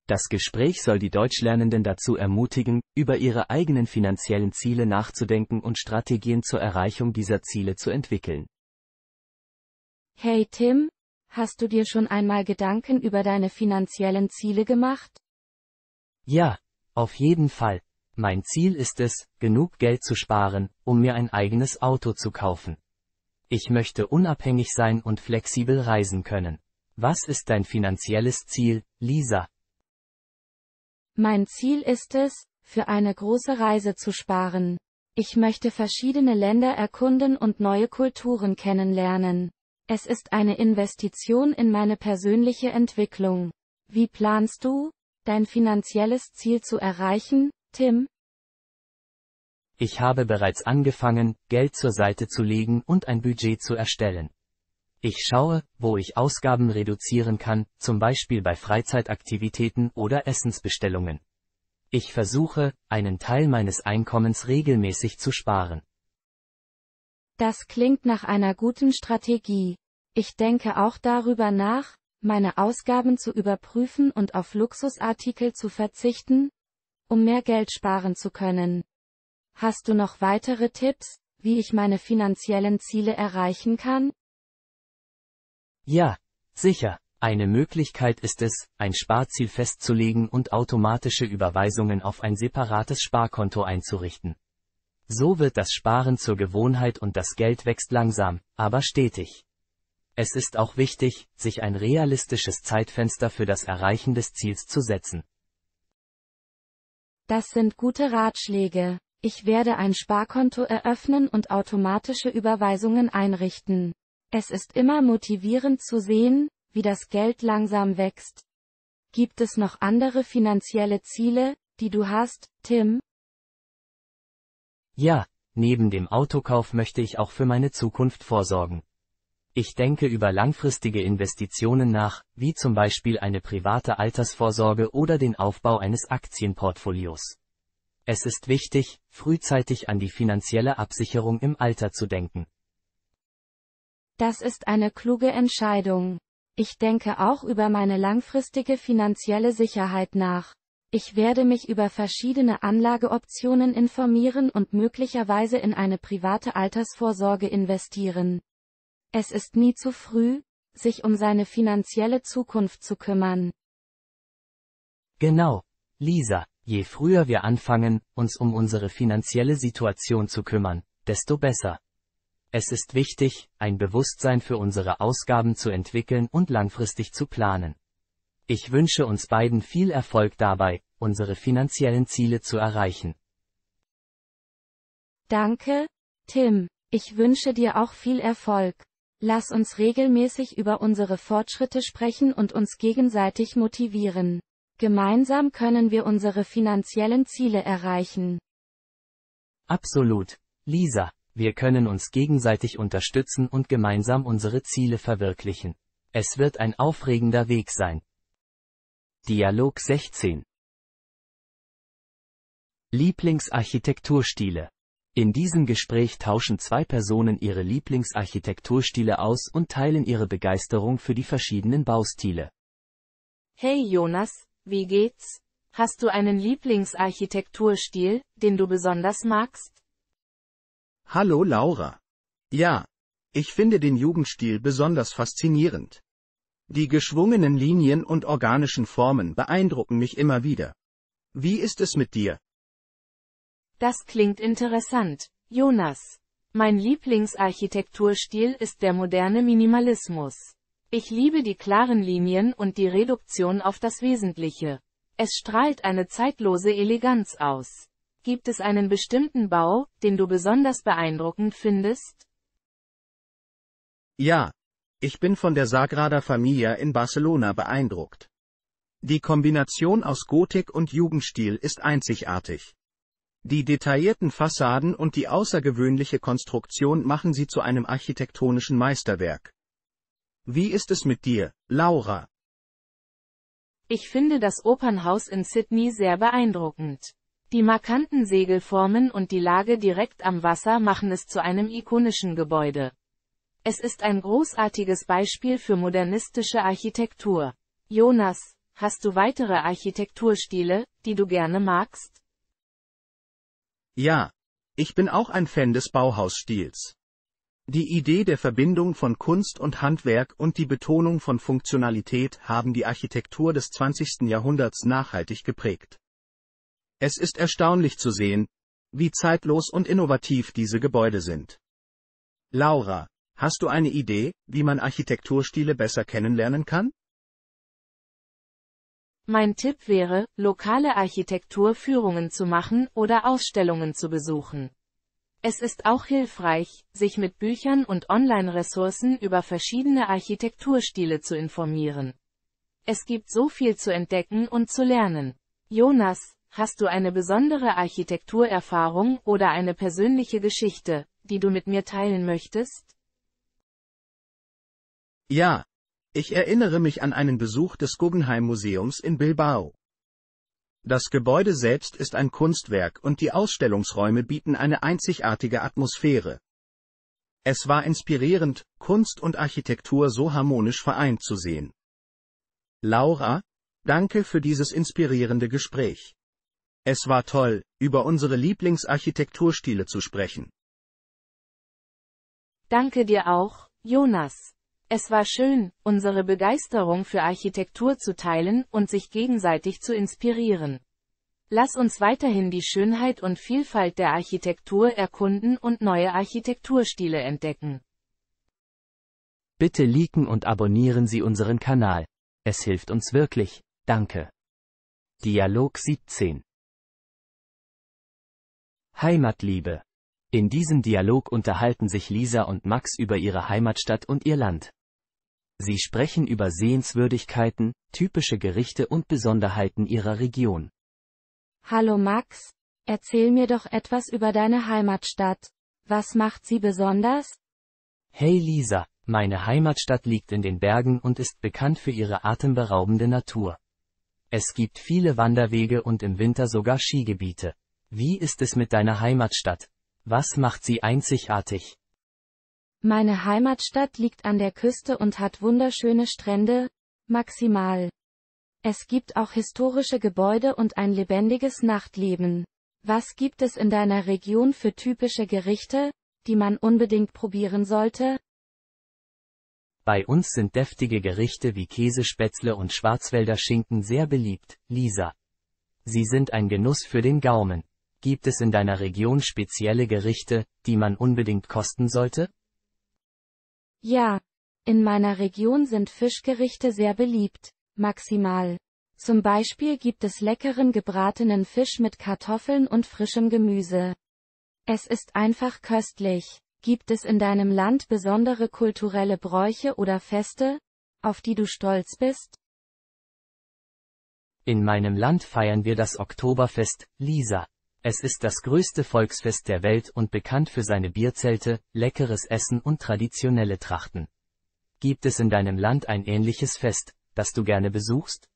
Das Gespräch soll die Deutschlernenden dazu ermutigen, über ihre eigenen finanziellen Ziele nachzudenken und Strategien zur Erreichung dieser Ziele zu entwickeln. Hey Tim, hast du dir schon einmal Gedanken über deine finanziellen Ziele gemacht? Ja, auf jeden Fall. Mein Ziel ist es, genug Geld zu sparen, um mir ein eigenes Auto zu kaufen. Ich möchte unabhängig sein und flexibel reisen können. Was ist dein finanzielles Ziel, Lisa? Mein Ziel ist es, für eine große Reise zu sparen. Ich möchte verschiedene Länder erkunden und neue Kulturen kennenlernen. Es ist eine Investition in meine persönliche Entwicklung. Wie planst du, dein finanzielles Ziel zu erreichen, Tim? Ich habe bereits angefangen, Geld zur Seite zu legen und ein Budget zu erstellen. Ich schaue, wo ich Ausgaben reduzieren kann, zum Beispiel bei Freizeitaktivitäten oder Essensbestellungen. Ich versuche, einen Teil meines Einkommens regelmäßig zu sparen. Das klingt nach einer guten Strategie. Ich denke auch darüber nach, meine Ausgaben zu überprüfen und auf Luxusartikel zu verzichten, um mehr Geld sparen zu können. Hast du noch weitere Tipps, wie ich meine finanziellen Ziele erreichen kann? Ja, sicher. Eine Möglichkeit ist es, ein Sparziel festzulegen und automatische Überweisungen auf ein separates Sparkonto einzurichten. So wird das Sparen zur Gewohnheit und das Geld wächst langsam, aber stetig. Es ist auch wichtig, sich ein realistisches Zeitfenster für das Erreichen des Ziels zu setzen. Das sind gute Ratschläge. Ich werde ein Sparkonto eröffnen und automatische Überweisungen einrichten. Es ist immer motivierend zu sehen, wie das Geld langsam wächst. Gibt es noch andere finanzielle Ziele, die du hast, Tim? Ja, neben dem Autokauf möchte ich auch für meine Zukunft vorsorgen. Ich denke über langfristige Investitionen nach, wie zum Beispiel eine private Altersvorsorge oder den Aufbau eines Aktienportfolios. Es ist wichtig, frühzeitig an die finanzielle Absicherung im Alter zu denken. Das ist eine kluge Entscheidung. Ich denke auch über meine langfristige finanzielle Sicherheit nach. Ich werde mich über verschiedene Anlageoptionen informieren und möglicherweise in eine private Altersvorsorge investieren. Es ist nie zu früh, sich um seine finanzielle Zukunft zu kümmern. Genau, Lisa, je früher wir anfangen, uns um unsere finanzielle Situation zu kümmern, desto besser. Es ist wichtig, ein Bewusstsein für unsere Ausgaben zu entwickeln und langfristig zu planen. Ich wünsche uns beiden viel Erfolg dabei, unsere finanziellen Ziele zu erreichen. Danke, Tim. Ich wünsche dir auch viel Erfolg. Lass uns regelmäßig über unsere Fortschritte sprechen und uns gegenseitig motivieren. Gemeinsam können wir unsere finanziellen Ziele erreichen. Absolut, Lisa. Wir können uns gegenseitig unterstützen und gemeinsam unsere Ziele verwirklichen. Es wird ein aufregender Weg sein. Dialog 16 Lieblingsarchitekturstile in diesem Gespräch tauschen zwei Personen ihre Lieblingsarchitekturstile aus und teilen ihre Begeisterung für die verschiedenen Baustile. Hey Jonas, wie geht's? Hast du einen Lieblingsarchitekturstil, den du besonders magst? Hallo Laura. Ja, ich finde den Jugendstil besonders faszinierend. Die geschwungenen Linien und organischen Formen beeindrucken mich immer wieder. Wie ist es mit dir? Das klingt interessant, Jonas. Mein Lieblingsarchitekturstil ist der moderne Minimalismus. Ich liebe die klaren Linien und die Reduktion auf das Wesentliche. Es strahlt eine zeitlose Eleganz aus. Gibt es einen bestimmten Bau, den du besonders beeindruckend findest? Ja. Ich bin von der Sagrada Familia in Barcelona beeindruckt. Die Kombination aus Gotik und Jugendstil ist einzigartig. Die detaillierten Fassaden und die außergewöhnliche Konstruktion machen sie zu einem architektonischen Meisterwerk. Wie ist es mit dir, Laura? Ich finde das Opernhaus in Sydney sehr beeindruckend. Die markanten Segelformen und die Lage direkt am Wasser machen es zu einem ikonischen Gebäude. Es ist ein großartiges Beispiel für modernistische Architektur. Jonas, hast du weitere Architekturstile, die du gerne magst? Ja. Ich bin auch ein Fan des Bauhausstils. Die Idee der Verbindung von Kunst und Handwerk und die Betonung von Funktionalität haben die Architektur des 20. Jahrhunderts nachhaltig geprägt. Es ist erstaunlich zu sehen, wie zeitlos und innovativ diese Gebäude sind. Laura, hast du eine Idee, wie man Architekturstile besser kennenlernen kann? Mein Tipp wäre, lokale Architekturführungen zu machen oder Ausstellungen zu besuchen. Es ist auch hilfreich, sich mit Büchern und Online-Ressourcen über verschiedene Architekturstile zu informieren. Es gibt so viel zu entdecken und zu lernen. Jonas, Hast du eine besondere Architekturerfahrung oder eine persönliche Geschichte, die du mit mir teilen möchtest? Ja. Ich erinnere mich an einen Besuch des Guggenheim Museums in Bilbao. Das Gebäude selbst ist ein Kunstwerk und die Ausstellungsräume bieten eine einzigartige Atmosphäre. Es war inspirierend, Kunst und Architektur so harmonisch vereint zu sehen. Laura, danke für dieses inspirierende Gespräch. Es war toll, über unsere Lieblingsarchitekturstile zu sprechen. Danke dir auch, Jonas. Es war schön, unsere Begeisterung für Architektur zu teilen und sich gegenseitig zu inspirieren. Lass uns weiterhin die Schönheit und Vielfalt der Architektur erkunden und neue Architekturstile entdecken. Bitte liken und abonnieren Sie unseren Kanal. Es hilft uns wirklich. Danke. Dialog 17 Heimatliebe. In diesem Dialog unterhalten sich Lisa und Max über ihre Heimatstadt und ihr Land. Sie sprechen über Sehenswürdigkeiten, typische Gerichte und Besonderheiten ihrer Region. Hallo Max, erzähl mir doch etwas über deine Heimatstadt. Was macht sie besonders? Hey Lisa, meine Heimatstadt liegt in den Bergen und ist bekannt für ihre atemberaubende Natur. Es gibt viele Wanderwege und im Winter sogar Skigebiete. Wie ist es mit deiner Heimatstadt? Was macht sie einzigartig? Meine Heimatstadt liegt an der Küste und hat wunderschöne Strände, maximal. Es gibt auch historische Gebäude und ein lebendiges Nachtleben. Was gibt es in deiner Region für typische Gerichte, die man unbedingt probieren sollte? Bei uns sind deftige Gerichte wie Käsespätzle und Schwarzwälder Schinken sehr beliebt, Lisa. Sie sind ein Genuss für den Gaumen. Gibt es in deiner Region spezielle Gerichte, die man unbedingt kosten sollte? Ja. In meiner Region sind Fischgerichte sehr beliebt. Maximal. Zum Beispiel gibt es leckeren gebratenen Fisch mit Kartoffeln und frischem Gemüse. Es ist einfach köstlich. Gibt es in deinem Land besondere kulturelle Bräuche oder Feste, auf die du stolz bist? In meinem Land feiern wir das Oktoberfest, Lisa. Es ist das größte Volksfest der Welt und bekannt für seine Bierzelte, leckeres Essen und traditionelle Trachten. Gibt es in deinem Land ein ähnliches Fest, das du gerne besuchst?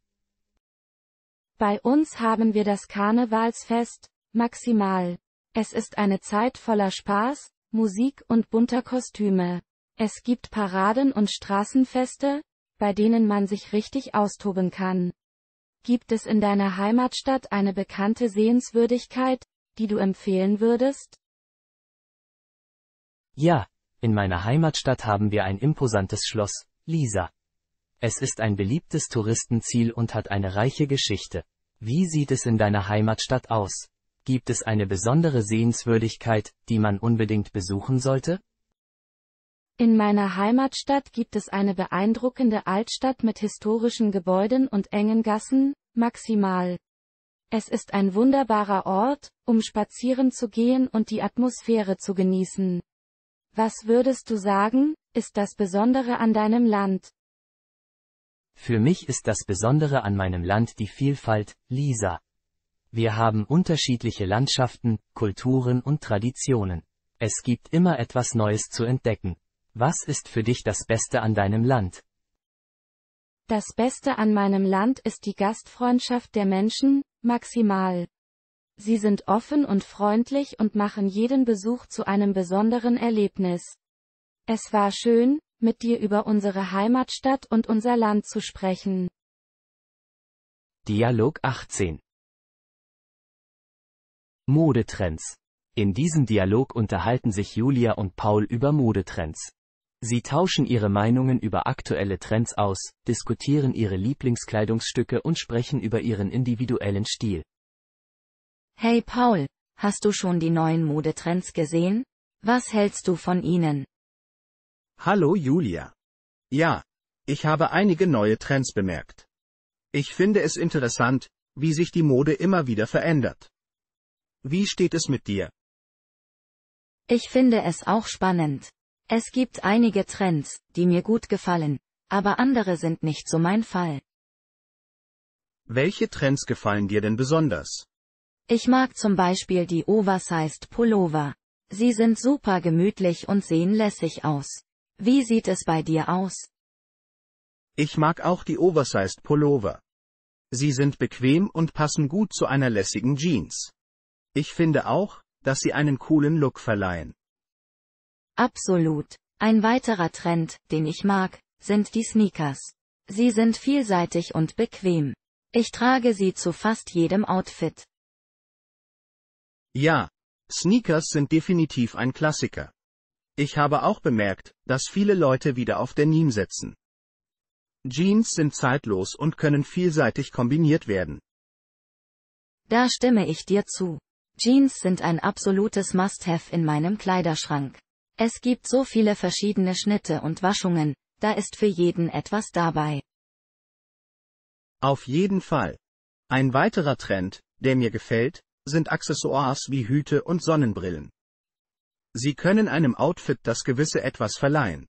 Bei uns haben wir das Karnevalsfest, maximal. Es ist eine Zeit voller Spaß, Musik und bunter Kostüme. Es gibt Paraden und Straßenfeste, bei denen man sich richtig austoben kann. Gibt es in deiner Heimatstadt eine bekannte Sehenswürdigkeit, die du empfehlen würdest? Ja, in meiner Heimatstadt haben wir ein imposantes Schloss, Lisa. Es ist ein beliebtes Touristenziel und hat eine reiche Geschichte. Wie sieht es in deiner Heimatstadt aus? Gibt es eine besondere Sehenswürdigkeit, die man unbedingt besuchen sollte? In meiner Heimatstadt gibt es eine beeindruckende Altstadt mit historischen Gebäuden und engen Gassen, maximal. Es ist ein wunderbarer Ort, um spazieren zu gehen und die Atmosphäre zu genießen. Was würdest du sagen, ist das Besondere an deinem Land? Für mich ist das Besondere an meinem Land die Vielfalt, Lisa. Wir haben unterschiedliche Landschaften, Kulturen und Traditionen. Es gibt immer etwas Neues zu entdecken. Was ist für dich das Beste an deinem Land? Das Beste an meinem Land ist die Gastfreundschaft der Menschen, maximal. Sie sind offen und freundlich und machen jeden Besuch zu einem besonderen Erlebnis. Es war schön, mit dir über unsere Heimatstadt und unser Land zu sprechen. Dialog 18 Modetrends. In diesem Dialog unterhalten sich Julia und Paul über Modetrends. Sie tauschen ihre Meinungen über aktuelle Trends aus, diskutieren ihre Lieblingskleidungsstücke und sprechen über ihren individuellen Stil. Hey Paul, hast du schon die neuen Modetrends gesehen? Was hältst du von ihnen? Hallo Julia. Ja, ich habe einige neue Trends bemerkt. Ich finde es interessant, wie sich die Mode immer wieder verändert. Wie steht es mit dir? Ich finde es auch spannend. Es gibt einige Trends, die mir gut gefallen, aber andere sind nicht so mein Fall. Welche Trends gefallen dir denn besonders? Ich mag zum Beispiel die Oversized Pullover. Sie sind super gemütlich und sehen lässig aus. Wie sieht es bei dir aus? Ich mag auch die Oversized Pullover. Sie sind bequem und passen gut zu einer lässigen Jeans. Ich finde auch, dass sie einen coolen Look verleihen. Absolut. Ein weiterer Trend, den ich mag, sind die Sneakers. Sie sind vielseitig und bequem. Ich trage sie zu fast jedem Outfit. Ja, Sneakers sind definitiv ein Klassiker. Ich habe auch bemerkt, dass viele Leute wieder auf Denim setzen. Jeans sind zeitlos und können vielseitig kombiniert werden. Da stimme ich dir zu. Jeans sind ein absolutes Must-Have in meinem Kleiderschrank. Es gibt so viele verschiedene Schnitte und Waschungen, da ist für jeden etwas dabei. Auf jeden Fall. Ein weiterer Trend, der mir gefällt, sind Accessoires wie Hüte und Sonnenbrillen. Sie können einem Outfit das gewisse etwas verleihen.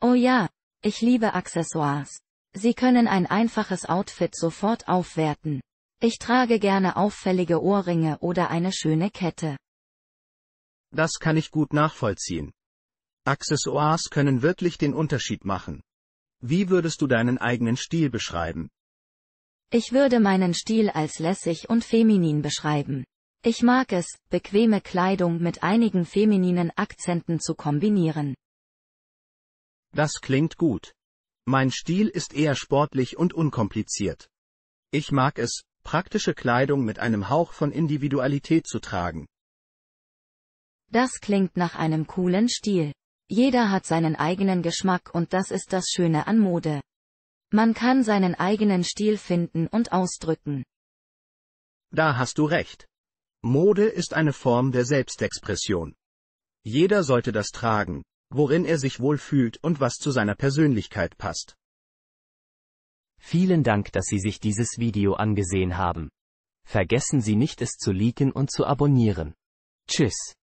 Oh ja, ich liebe Accessoires. Sie können ein einfaches Outfit sofort aufwerten. Ich trage gerne auffällige Ohrringe oder eine schöne Kette. Das kann ich gut nachvollziehen. Accessoires können wirklich den Unterschied machen. Wie würdest du deinen eigenen Stil beschreiben? Ich würde meinen Stil als lässig und feminin beschreiben. Ich mag es, bequeme Kleidung mit einigen femininen Akzenten zu kombinieren. Das klingt gut. Mein Stil ist eher sportlich und unkompliziert. Ich mag es, praktische Kleidung mit einem Hauch von Individualität zu tragen. Das klingt nach einem coolen Stil. Jeder hat seinen eigenen Geschmack und das ist das Schöne an Mode. Man kann seinen eigenen Stil finden und ausdrücken. Da hast du recht. Mode ist eine Form der Selbstexpression. Jeder sollte das tragen, worin er sich wohlfühlt und was zu seiner Persönlichkeit passt. Vielen Dank, dass Sie sich dieses Video angesehen haben. Vergessen Sie nicht, es zu liken und zu abonnieren. Tschüss.